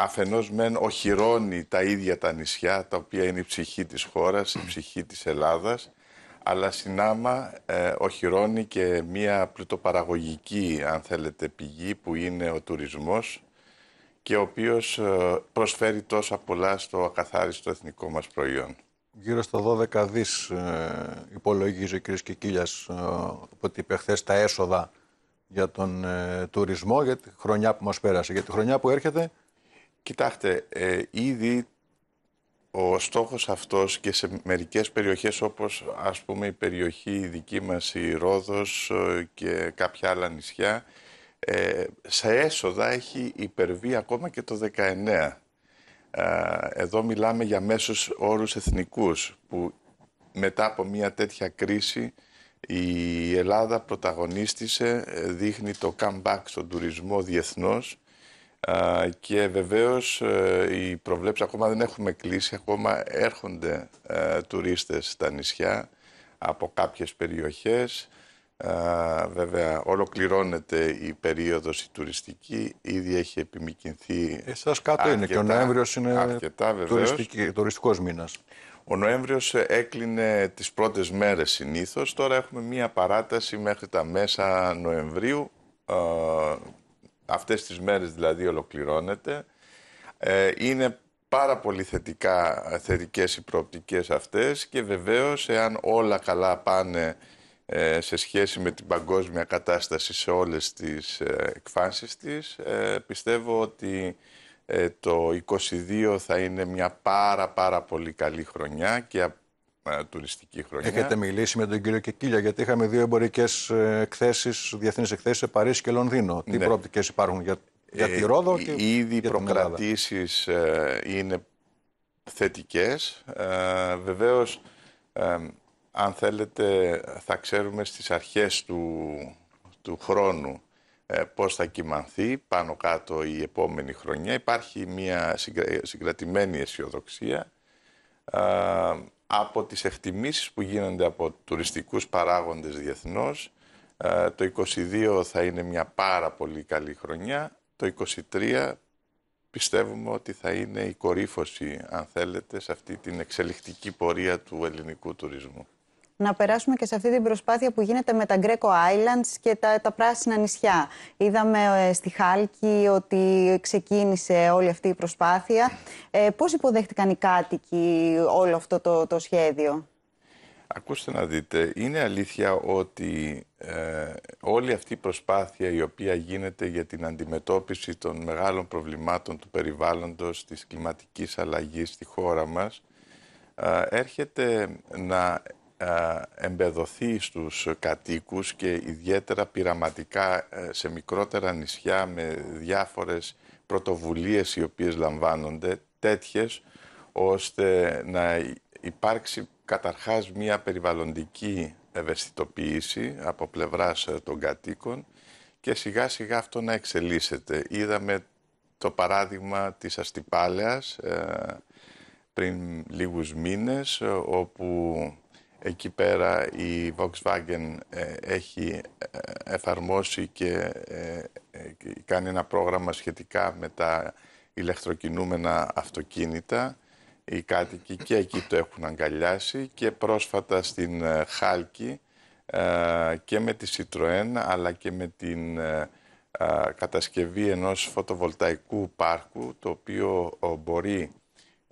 αφενός μεν οχυρώνει τα ίδια τα νησιά, τα οποία είναι η ψυχή της χώρας, η ψυχή της Ελλάδας, αλλά συνάμα ε, οχυρώνει και μία πλουτοπαραγωγική, αν θέλετε, πηγή που είναι ο τουρισμός και ο οποίος ε, προσφέρει τόσα πολλά στο ακαθάριστο εθνικό μας προϊόν. Γύρω στα 12 δις ε, υπολογίζει ο κ. Κικίλιας ε, ότι είπε χθες τα έσοδα για τον ε, τουρισμό, για τη χρονιά που μας πέρασε. Για τη χρονιά που έρχεται Κοιτάξτε, ε, ήδη ο στόχος αυτός και σε μερικές περιοχές όπως ας πούμε η περιοχή η δική μας η Ρόδος ε, και κάποια άλλα νησιά ε, σε έσοδα έχει υπερβεί ακόμα και το 19. Ε, εδώ μιλάμε για μέσους όρους εθνικούς που μετά από μια τέτοια κρίση η Ελλάδα πρωταγωνίστησε, ε, δείχνει το comeback στον τουρισμό διεθνώς και βεβαίως ε, οι προβλέψεις ακόμα δεν έχουμε κλείσει, ακόμα έρχονται ε, τουρίστες στα νησιά από κάποιες περιοχές. Βέβαια, ολοκληρώνεται η περίοδος η τουριστική, ήδη έχει επιμηκυνθεί Εσάς κάτω είναι και ο Νοέμβριος είναι αρκετά, τουριστική, τουριστικός μήνας. Ο Νοέμβριος έκλεινε τις πρώτες μέρες συνήθως, τώρα έχουμε μία παράταση μέχρι τα μέσα Νοεμβρίου αυτές τις μέρες δηλαδή ολοκληρώνεται. Ε, είναι πάρα πολύ θετικά, θετικές οι προοπτικές αυτές και βεβαίως εάν όλα καλά πάνε ε, σε σχέση με την παγκόσμια κατάσταση σε όλες τις ε, εκφάνσεις της, ε, πιστεύω ότι ε, το 22 θα είναι μια πάρα πάρα πολύ καλή χρονιά και ε, τουριστική χρονιά. Έχετε μιλήσει με τον κύριο Κεκίλια, γιατί είχαμε δύο εμπορικές ε, εκθέσεις, διεθνείς εκθέσεις σε Παρίσι και Λονδίνο. Τι ναι. υπάρχουν για, για ε, τη Ρόδο ε, και Ήδη οι προκρατήσει είναι θετικές. Ε, Βεβαίως, αν θέλετε, θα ξέρουμε στις αρχές του, του χρόνου πώς θα κοιμανθεί πάνω κάτω η επόμενη χρονιά. Υπάρχει μια συγκρατημένη αισιοδοξία από τις εκτιμήσεις που γίνονται από τουριστικούς παράγοντες διεθνώς. Ε, το 22 θα είναι μια πάρα πολύ καλή χρονιά. Το 23 πιστεύουμε ότι θα είναι η κορύφωση, αν θέλετε, σε αυτή την εξελιχτική πορεία του ελληνικού τουρισμού να περάσουμε και σε αυτή την προσπάθεια που γίνεται με τα Greco Islands και τα, τα πράσινα νησιά. Είδαμε ε, στη Χάλκη ότι ξεκίνησε όλη αυτή η προσπάθεια. Ε, πώς υποδέχτηκαν οι κάτοικοι όλο αυτό το, το σχέδιο. Ακούστε να δείτε, είναι αλήθεια ότι ε, όλη αυτή η προσπάθεια η οποία γίνεται για την αντιμετώπιση των μεγάλων προβλημάτων του περιβάλλοντος, της κλιματικής αλλαγής στη χώρα μας, ε, έρχεται να ε, εμπεδοθεί στους κατοίκους και ιδιαίτερα πειραματικά ε, σε μικρότερα νησιά με διάφορες πρωτοβουλίες οι οποίες λαμβάνονται τέτοιες ώστε να υπάρξει καταρχάς μια περιβαλλοντική ευαισθητοποίηση από πλευράς ε, των κατοίκων και σιγά σιγά αυτό να εξελίσσεται. Είδαμε το παράδειγμα της Αστυπάλαιας πριν λίγους μήνες όπου Εκεί πέρα η Volkswagen ε, έχει ε, εφαρμόσει και ε, κάνει ένα πρόγραμμα σχετικά με τα ηλεκτροκινούμενα αυτοκίνητα. Οι κάτοικοι και εκεί το έχουν αγκαλιάσει και πρόσφατα στην Χάλκη και με τη Citroën αλλά και με την κατασκευή ενός φωτοβολταϊκού πάρκου το οποίο μπορεί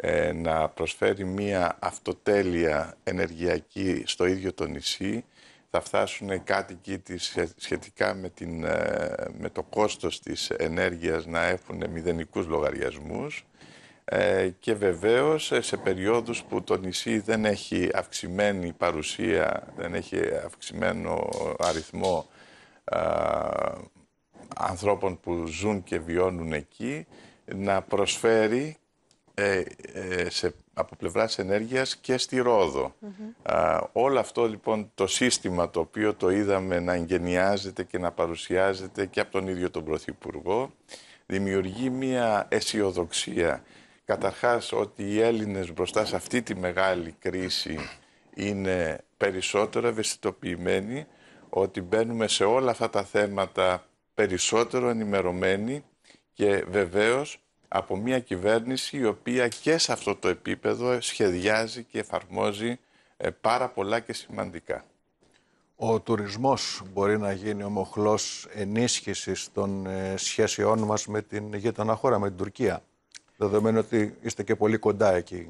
ε, να προσφέρει μία αυτοτέλεια ενεργειακή στο ίδιο το νησί. Θα φτάσουν οι κάτοικοι της σχετικά με, την, ε, με το κόστος της ενέργειας να έχουν μηδενικούς λογαριασμούς ε, και βεβαίως σε περιόδους που το νησί δεν έχει αυξημένη παρουσία, δεν έχει αυξημένο αριθμό ανθρώπων που ζουν και βιώνουν εκεί, να προσφέρει ε, ε, σε, από πλευράς ενέργειας και στη Ρόδο. όλο αυτό λοιπόν το σύστημα το οποίο το είδαμε να εγγενιάζεται και να παρουσιάζεται και από τον ίδιο τον Πρωθυπουργό δημιουργεί μια αισιοδοξία. Καταρχάς ότι οι Έλληνες μπροστά σε αυτή τη μεγάλη κρίση είναι περισσότερο ευαισθητοποιημένοι, ότι μπαίνουμε σε όλα αυτά τα θέματα περισσότερο ενημερωμένοι και βεβαίως από μια κυβέρνηση η οποία και σε αυτό το επίπεδο σχεδιάζει και εφαρμόζει ε, πάρα πολλά και σημαντικά. Ο τουρισμός μπορεί να γίνει ο μοχλός ενίσχυσης των ε, σχέσεών μας με την γειτονά χώρα, με την Τουρκία, δεδομένου ότι είστε και πολύ κοντά εκεί.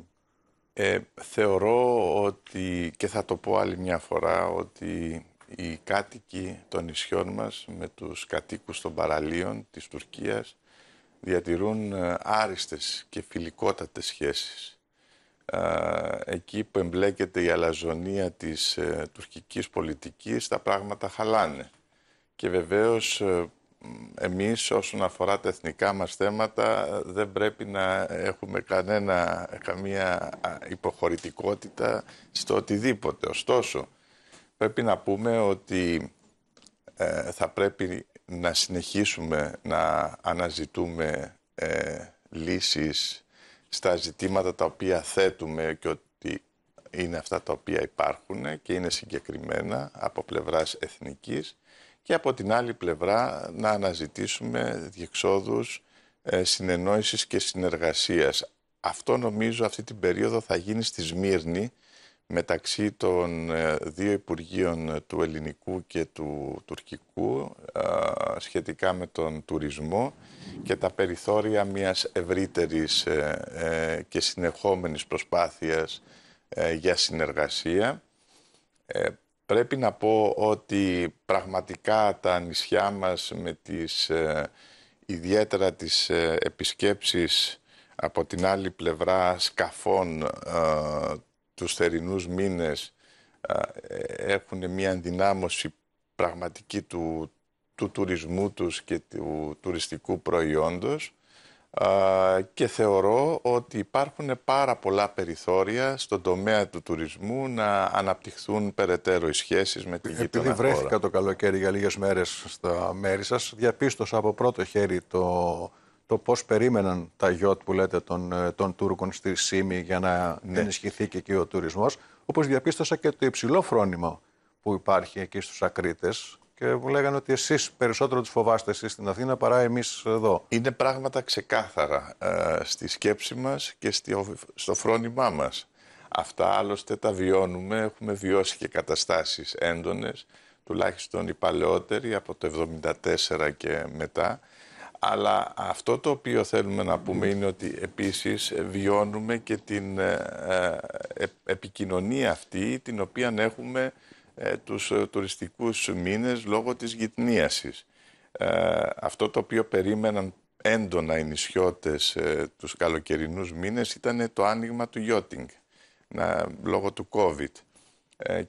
Ε, θεωρώ ότι, και θα το πω άλλη μια φορά, ότι οι κάτοικοι των νησιών μας με τους κατοίκους των παραλίων της Τουρκίας διατηρούν ε, άριστες και φιλικότατες σχέσεις. Ε, εκεί που εμπλέκεται η αλαζονία της ε, τουρκικής πολιτικής, τα πράγματα χαλάνε. Και βεβαίως εμείς όσον αφορά τα εθνικά μας θέματα δεν πρέπει να έχουμε κανένα, καμία υποχωρητικότητα στο οτιδήποτε. Ωστόσο, πρέπει να πούμε ότι θα πρέπει να συνεχίσουμε να αναζητούμε ε, λύσεις στα ζητήματα τα οποία θέτουμε και ότι είναι αυτά τα οποία υπάρχουν και είναι συγκεκριμένα από πλευράς εθνικής και από την άλλη πλευρά να αναζητήσουμε διεξόδους ε, συνεννόησης και συνεργασίας. Αυτό νομίζω αυτή την περίοδο θα γίνει στη Σμύρνη μεταξύ των ε, δύο Υπουργείων ε, του Ελληνικού και του Τουρκικού σχετικά με τον τουρισμό και τα περιθώρια μιας ευρύτερης ε, και συνεχόμενης προσπάθειας για συνεργασία. Πρέπει να πω ότι πραγματικά τα νησιά μας με τις ιδιαίτερα τις επισκέψεις από την άλλη πλευρά σκαφών τους θερινούς μήνες ε, έχουν μια ενδυνάμωση πραγματική του, τουρισμού τους και του τουριστικού προϊόντος και θεωρώ ότι υπάρχουν πάρα πολλά περιθώρια στον τομέα του τουρισμού να αναπτυχθούν περαιτέρω οι σχέσεις με την γειτονά Επειδή βρέθηκα το καλοκαίρι για λίγες μέρες στα μέρη σας, διαπίστωσα από πρώτο χέρι το το πώς περίμεναν τα γιότ που λέτε των, ε, των Τούρκων στη Σίμη για να ναι. ενισχυθεί και εκεί ο τουρισμός. Όπως διαπίστωσα και το υψηλό φρόνημα που υπάρχει εκεί στους Ακρίτες. Και μου λέγανε ότι εσείς περισσότερο τους φοβάστε εσείς στην Αθήνα παρά εμείς εδώ. Είναι πράγματα ξεκάθαρα ε, στη σκέψη μας και στη, στο φρόνημά μας. Αυτά άλλωστε τα βιώνουμε, έχουμε βιώσει και καταστάσεις έντονες, τουλάχιστον οι παλαιότεροι από το 1974 και μετά, αλλά αυτό το οποίο θέλουμε να πούμε είναι ότι επίσης βιώνουμε και την ε, ε, επικοινωνία αυτή την οποία έχουμε ε, τους τουριστικούς μήνες λόγω της γυτνίασης. Αυτό το οποίο περίμεναν έντονα οι νησιώτες τους καλοκαιρινούς μήνες ήταν το άνοιγμα του γιότινγκ, να, λόγω του COVID.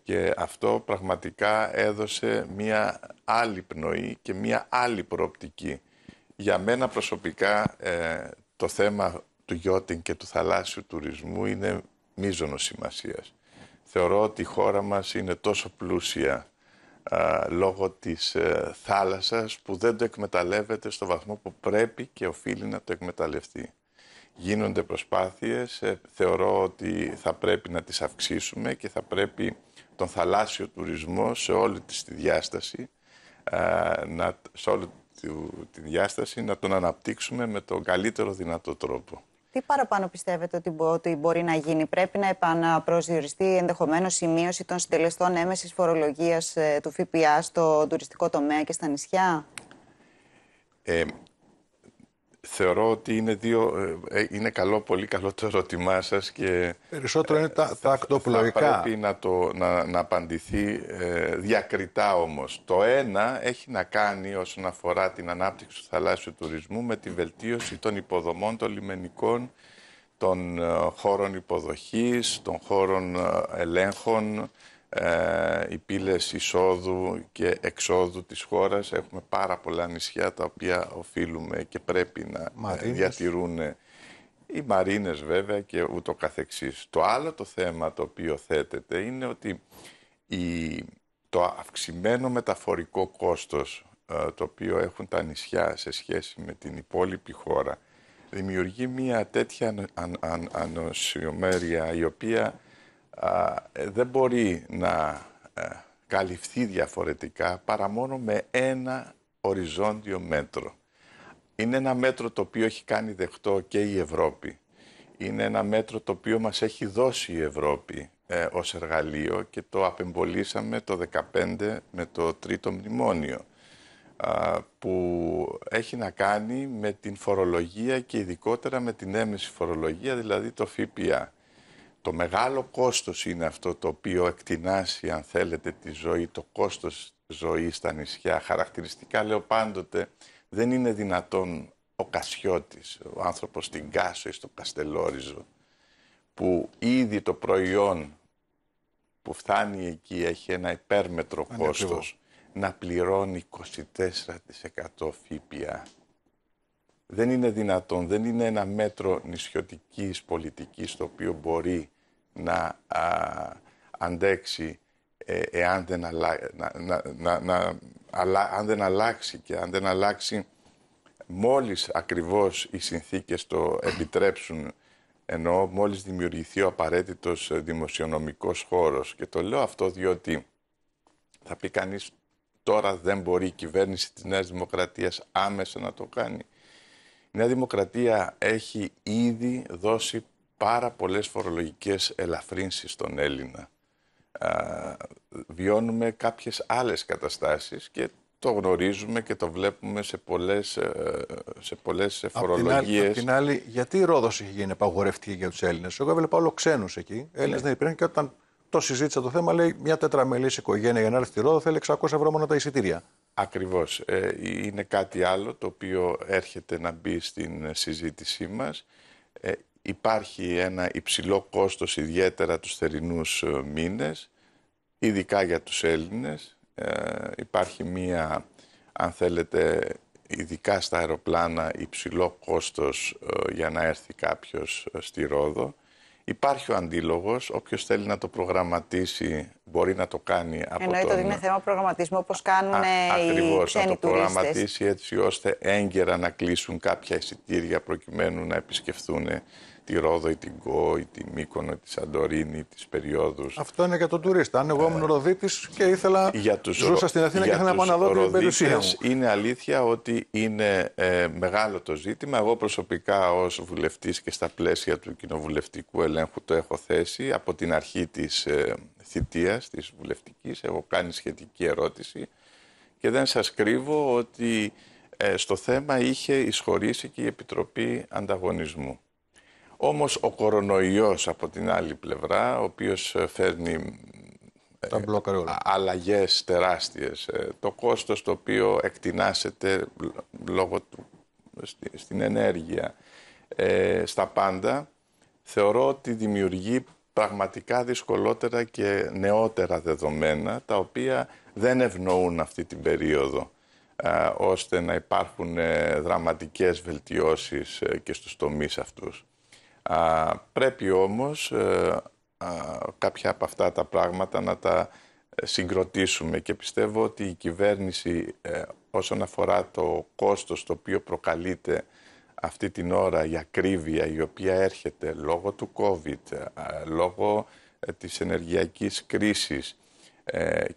Και αυτό πραγματικά έδωσε μία άλλη πνοή και μία άλλη προοπτική για μένα προσωπικά ε, το θέμα του γιότιν και του θαλάσσιου τουρισμού είναι μείζονο σημασίας. Θεωρώ ότι η χώρα μας είναι τόσο πλούσια λόγω της ε, θάλασσας που δεν το εκμεταλλεύεται στο βαθμό που πρέπει και οφείλει να το εκμεταλλευτεί. Γίνονται προσπάθειες, ε, θεωρώ ότι θα πρέπει να τις αυξήσουμε και θα πρέπει τον θαλάσσιο τουρισμό σε όλη της διάσταση, να, σε όλη τη διάσταση να τον αναπτύξουμε με τον καλύτερο δυνατό τρόπο. Τι παραπάνω πιστεύετε ότι μπορεί να γίνει, Πρέπει να επαναπροσδιοριστεί ενδεχομένως η μείωση των συντελεστών έμεσης φορολογίας ε, του ΦΠΑ στο τουριστικό τομέα και στα νησιά. Ε, θεωρώ ότι είναι, δύο, ε, ε, είναι καλό, πολύ καλό το ερώτημά σας και. Περισσότερο είναι ε, τα, τα ακτοπλοϊκά. Πρέπει να, το, να, να απαντηθεί διακριτά όμως. Το ένα έχει να κάνει όσον αφορά την ανάπτυξη του θαλάσσιου τουρισμού με τη βελτίωση των υποδομών των λιμενικών, των χώρων υποδοχής, των χώρων ελέγχων ε, οι πύλες εισόδου και εξόδου της χώρας. Έχουμε πάρα πολλά νησιά τα οποία οφείλουμε και πρέπει να Μαρίνες. διατηρούν οι μαρίνες βέβαια και ούτω καθεξής. Το άλλο το θέμα το οποίο θέτεται είναι ότι η, το αυξημένο μεταφορικό κόστος ε, το οποίο έχουν τα νησιά σε σχέση με την υπόλοιπη χώρα δημιουργεί μια τέτοια αν, αν, ανοσιομέρεια η οποία δεν μπορεί να ε, καλυφθεί διαφορετικά παρά μόνο με ένα οριζόντιο μέτρο. Είναι ένα μέτρο το οποίο έχει κάνει δεχτό και η Ευρώπη. Είναι ένα μέτρο το οποίο μας έχει δώσει η Ευρώπη ε, ως εργαλείο και το απεμπολίσαμε το 2015 με το τρίτο μνημόνιο που έχει να κάνει με την φορολογία και ειδικότερα με την έμεση φορολογία, δηλαδή το ΦΠΑ το μεγάλο κόστος είναι αυτό το οποίο εκτινάσει, αν θέλετε, τη ζωή, το κόστος ζωής στα νησιά. Χαρακτηριστικά, λέω πάντοτε, δεν είναι δυνατόν ο Κασιώτης, ο άνθρωπος στην Κάσο ή στο Καστελόριζο, που ήδη το προϊόν που φτάνει εκεί έχει ένα υπέρμετρο κόστος, να πληρώνει 24% ΦΠΑ δεν είναι δυνατόν, δεν είναι ένα μέτρο νησιωτικής πολιτικής το οποίο μπορεί να α, αντέξει ε, εάν δεν να, να, να, αν δεν αλλάξει και αν δεν αλλάξει μόλις ακριβώς οι συνθήκες το επιτρέψουν ενώ μόλις δημιουργηθεί ο απαραίτητος δημοσιονομικός χώρος και το λέω αυτό διότι θα πει κανείς τώρα δεν μπορεί η κυβέρνηση της Νέας Δημοκρατίας άμεσα να το κάνει Νέα Δημοκρατία έχει ήδη δώσει πάρα πολλές φορολογικές ελαφρύνσεις στον Έλληνα. Α, βιώνουμε κάποιες άλλες καταστάσεις και το γνωρίζουμε και το βλέπουμε σε πολλές, ε, σε πολλές φορολογίες. Απ' την, άλλη, γιατί η Ρόδος έχει γίνει απαγορευτική για τους Έλληνες. Εγώ έβλεπα όλο ξένους εκεί. Έλληνες ναι. δεν υπήρχαν και όταν το συζήτησα το θέμα λέει μια τετραμελής οικογένεια για να έρθει στη Ρόδο θέλει 600 ευρώ μόνο τα εισιτήρια. Ακριβώς. Ε, είναι κάτι άλλο το οποίο έρχεται να μπει στην συζήτησή μας. Ε, υπάρχει ένα υψηλό κόστος ιδιαίτερα τους θερινούς ε, μήνες, ειδικά για τους Έλληνες. υπάρχει μία, αν θέλετε, ειδικά στα αεροπλάνα υψηλό κόστος για να έρθει κάποιος στη Ρόδο. Υπάρχει ο αντίλογος. Όποιος θέλει να το προγραμματίσει μπορεί να το κάνει από Εννοείται τον... ότι είναι θέμα προγραμματισμού όπως κάνουν Α, οι Ακριβώς. να το προγραμματίσει έτσι ώστε έγκαιρα να κλείσουν κάποια εισιτήρια προκειμένου να επισκεφθούν τη Ρόδο ή την Κό ή τη Μύκονο, τη Σαντορίνη, τις περιόδους. Αυτό είναι για τον τουρίστα. Αν εγώ ήμουν ε, Ροδίτης και ήθελα. Για τους, ζούσα στην Αθήνα για και ήθελα να πάω να δω την περιουσία Είναι αλήθεια ότι είναι ε, μεγάλο το ζήτημα. Εγώ προσωπικά ως βουλευτής και στα πλαίσια του κοινοβουλευτικού ελέγχου το έχω θέσει από την αρχή της ε, θητείας, της βουλευτικής. Έχω κάνει σχετική ερώτηση και δεν σας κρύβω ότι ε, στο θέμα είχε εισχωρήσει και η Επιτροπή Ανταγωνισμού. Όμως ο κορονοϊός από την άλλη πλευρά, ο οποίος ε, φέρνει ε, αλλαγές τεράστιες, ε, το κόστος το οποίο εκτινάσεται λόγω του στην ενέργεια, στα πάντα, θεωρώ ότι δημιουργεί πραγματικά δυσκολότερα και νεότερα δεδομένα, τα οποία δεν ευνοούν αυτή την περίοδο ώστε να υπάρχουν δραματικές βελτιώσεις και στους τομείς αυτούς πρέπει όμως ε, α, κάποια από αυτά τα πράγματα να τα ε, συγκροτήσουμε και πιστεύω ότι η κυβέρνηση ε, όσον αφορά το κόστος το οποίο προκαλείται αυτή την ώρα η ακρίβεια η οποία έρχεται λόγω του COVID, λόγω της ενεργειακής κρίσης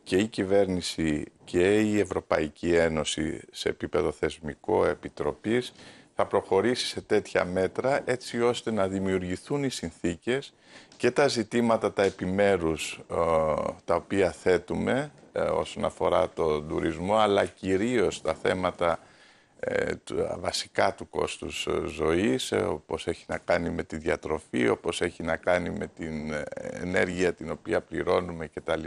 και η κυβέρνηση και η Ευρωπαϊκή Ένωση σε επίπεδο θεσμικό επιτροπής θα προχωρήσει σε τέτοια μέτρα έτσι ώστε να δημιουργηθούν οι συνθήκες και τα ζητήματα τα επιμέρους ε, τα οποία θέτουμε ε, όσον αφορά τον τουρισμό αλλά κυρίως τα θέματα ε, του, βασικά του κόστους ε, ζωής όπως έχει να κάνει με τη διατροφή, όπως έχει να κάνει με την ενέργεια την οποία πληρώνουμε κτλ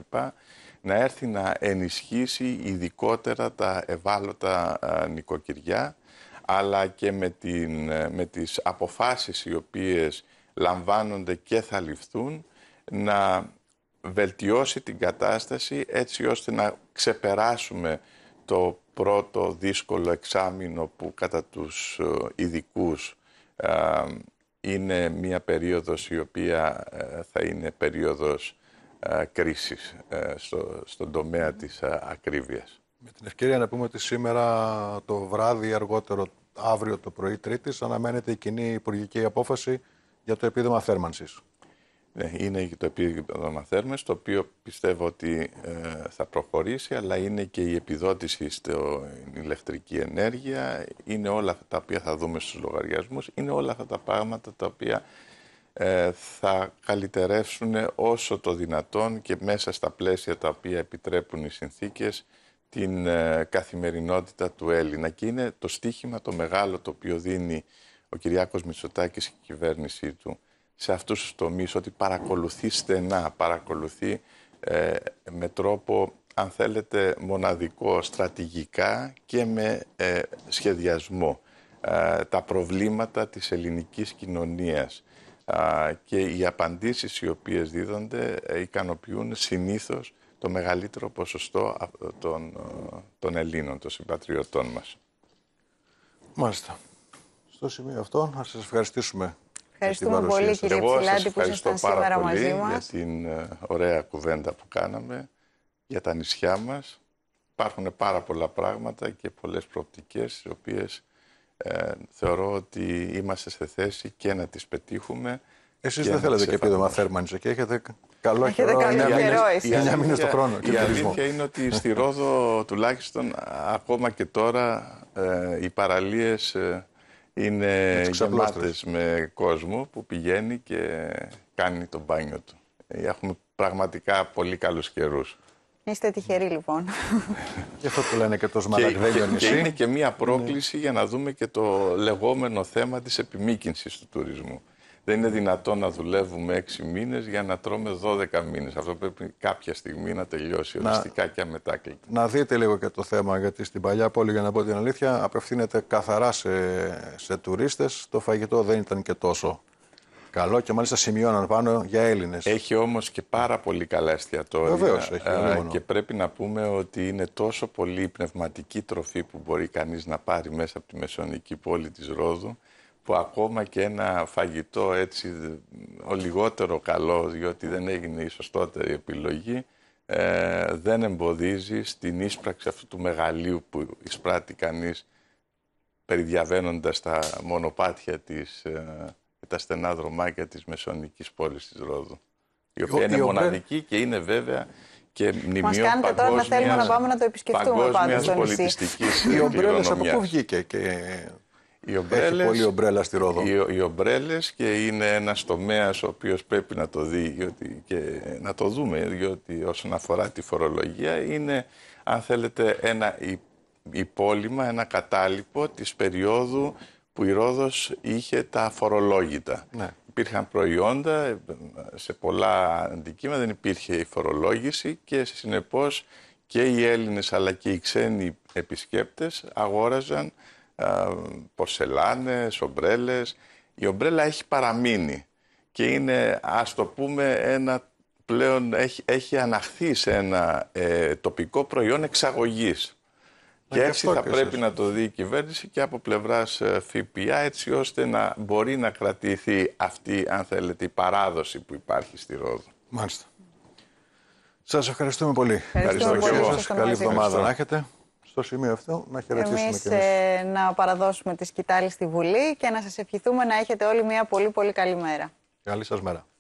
να έρθει να ενισχύσει ειδικότερα τα ευάλωτα νοικοκυριά αλλά και με, την, ε, με τις αποφάσεις οι οποίες λαμβάνονται και θα ληφθούν να βελτιώσει την κατάσταση έτσι ώστε να ξεπεράσουμε το πρώτο δύσκολο εξάμεινο που κατά τους ε, ειδικούς ε, είναι μια περίοδος η οποία θα είναι περίοδος κρίσης στον τομέα της ακρίβειας. Με την ευκαιρία να πούμε ότι σήμερα το βράδυ, αργότερο αύριο το πρωί τριτη αναμένεται η κοινή υπουργική απόφαση για το επίδομα θέρμανσης. Ναι, είναι το επίδομα θέρμανσης, το οποίο πιστεύω ότι ε, θα προχωρήσει, αλλά είναι και η επιδότηση στην ηλεκτρική ενέργεια, είναι όλα αυτά τα οποία θα δούμε στους λογαριασμούς, είναι όλα αυτά τα πράγματα τα οποία ε, θα καλυτερεύσουν όσο το δυνατόν και μέσα στα πλαίσια τα οποία επιτρέπουν οι συνθήκες την ε, καθημερινότητα του Έλληνα και είναι το στίχημα το μεγάλο το οποίο δίνει ο Κυριάκος Μητσοτάκης και η κυβέρνησή του σε αυτούς τους τομείς ότι παρακολουθεί στενά, παρακολουθεί ε, με τρόπο αν θέλετε μοναδικό στρατηγικά και με ε, σχεδιασμό τα προβλήματα της ελληνικής κοινωνίας και οι απαντήσεις οι οποίες δίδονται ικανοποιούν συνήθως το μεγαλύτερο ποσοστό των, ε, των Ελλήνων, των συμπατριωτών μας. Μάλιστα. Στο σημείο αυτό να σας ευχαριστήσουμε Ευχαριστούμε πολύ κύριε Εγώ που ήσασταν σήμερα πολύ μαζί μας. για την ε, ωραία κουβέντα που κάναμε, για τα νησιά μας. Υπάρχουν πάρα πολλά πράγματα και πολλές προοπτικές, οι οποίες ε, θεωρώ ότι είμαστε σε θέση και να τις πετύχουμε Εσείς δεν θέλετε και επίδομα θέρμανση και έχετε καλό έχετε καιρό. Καλό καιρό μήνες, μήνες το χρόνο. Η αλήθεια είναι ότι στη Ρόδο τουλάχιστον ακόμα και τώρα ε, οι παραλίες ε, είναι γεμάτες με κόσμο που πηγαίνει και κάνει το μπάνιο του. Ε, έχουμε πραγματικά πολύ καλούς καιρούς. Είστε τυχεροί λοιπόν. Και αυτό που λένε και το σμαραγδέλιο νησί. Και είναι και μία ναι. πρόκληση για να δούμε και το λεγόμενο θέμα της επιμήκυνσης του τουρισμού. Δεν είναι δυνατόν να δουλεύουμε έξι μήνες για να τρώμε 12 μήνες. Αυτό πρέπει κάποια στιγμή να τελειώσει οριστικά και αμετάκλητα. Να δείτε λίγο και το θέμα, γιατί στην παλιά πόλη, για να πω την αλήθεια, απευθύνεται καθαρά σε, σε τουρίστες. Το φαγητό δεν ήταν και τόσο καλό και μάλιστα σημειώναν πάνω για Έλληνες. Έχει όμως και πάρα πολύ καλά εστιατόρια. Βεβαίως έχει. Α, και πρέπει να πούμε ότι είναι τόσο πολύ πνευματική τροφή που μπορεί κανείς να πάρει μέσα από τη μεσονική πόλη της Ρόδου που ακόμα και ένα φαγητό έτσι ο λιγότερο καλό, διότι δεν έγινε η σωστότερη επιλογή, ε, δεν εμποδίζει στην ίσπραξη αυτού του μεγαλείου που εισπράττει κανείς περιδιαβαίνοντας τα μονοπάτια της, ε, τα στενά δρομάκια της μεσονικής πόλης της Ρόδου. Η οποία είναι μοναδική και είναι βέβαια και μνημείο Μας κάνετε τώρα να θέλουμε να πάμε να το επισκεφτούμε πάντως στο νησί. Η από πού βγήκε και οι ομπρέλες, Έχει πολύ ομπρέλα στη Ρόδο. Οι, και είναι ένας τομέας ο οποίος πρέπει να το δει και να το δούμε, διότι όσον αφορά τη φορολογία είναι, αν θέλετε, ένα υπόλοιμα, ένα κατάλοιπο της περίοδου που η Ρόδος είχε τα φορολόγητα. Ναι. Υπήρχαν προϊόντα, ε, σε πολλά αντικείμενα δεν υπήρχε η φορολόγηση και συνεπώς και οι Έλληνες αλλά και οι ξένοι επισκέπτες αγόραζαν πορσελάνες, ομπρέλες. Η ομπρέλα έχει παραμείνει και είναι, ας το πούμε, ένα πλέον έχει, έχει αναχθεί σε ένα ε, τοπικό προϊόν εξαγωγής. και έτσι θα πρέπει να το δει η κυβέρνηση και από πλευράς ε, ΦΠΑ έτσι ώστε να μπορεί να κρατηθεί αυτή, αν θέλετε, η παράδοση που υπάρχει στη Ρόδο. Μάλιστα. Σας ευχαριστούμε πολύ. Ευχαριστώ, Καλή εβδομάδα να έχετε στο σημείο αυτό να χαιρετήσουμε εμείς, και εμείς. Ε, να παραδώσουμε τη σκητάλη στη Βουλή και να σας ευχηθούμε να έχετε όλοι μια πολύ πολύ καλή μέρα. Καλή σας μέρα.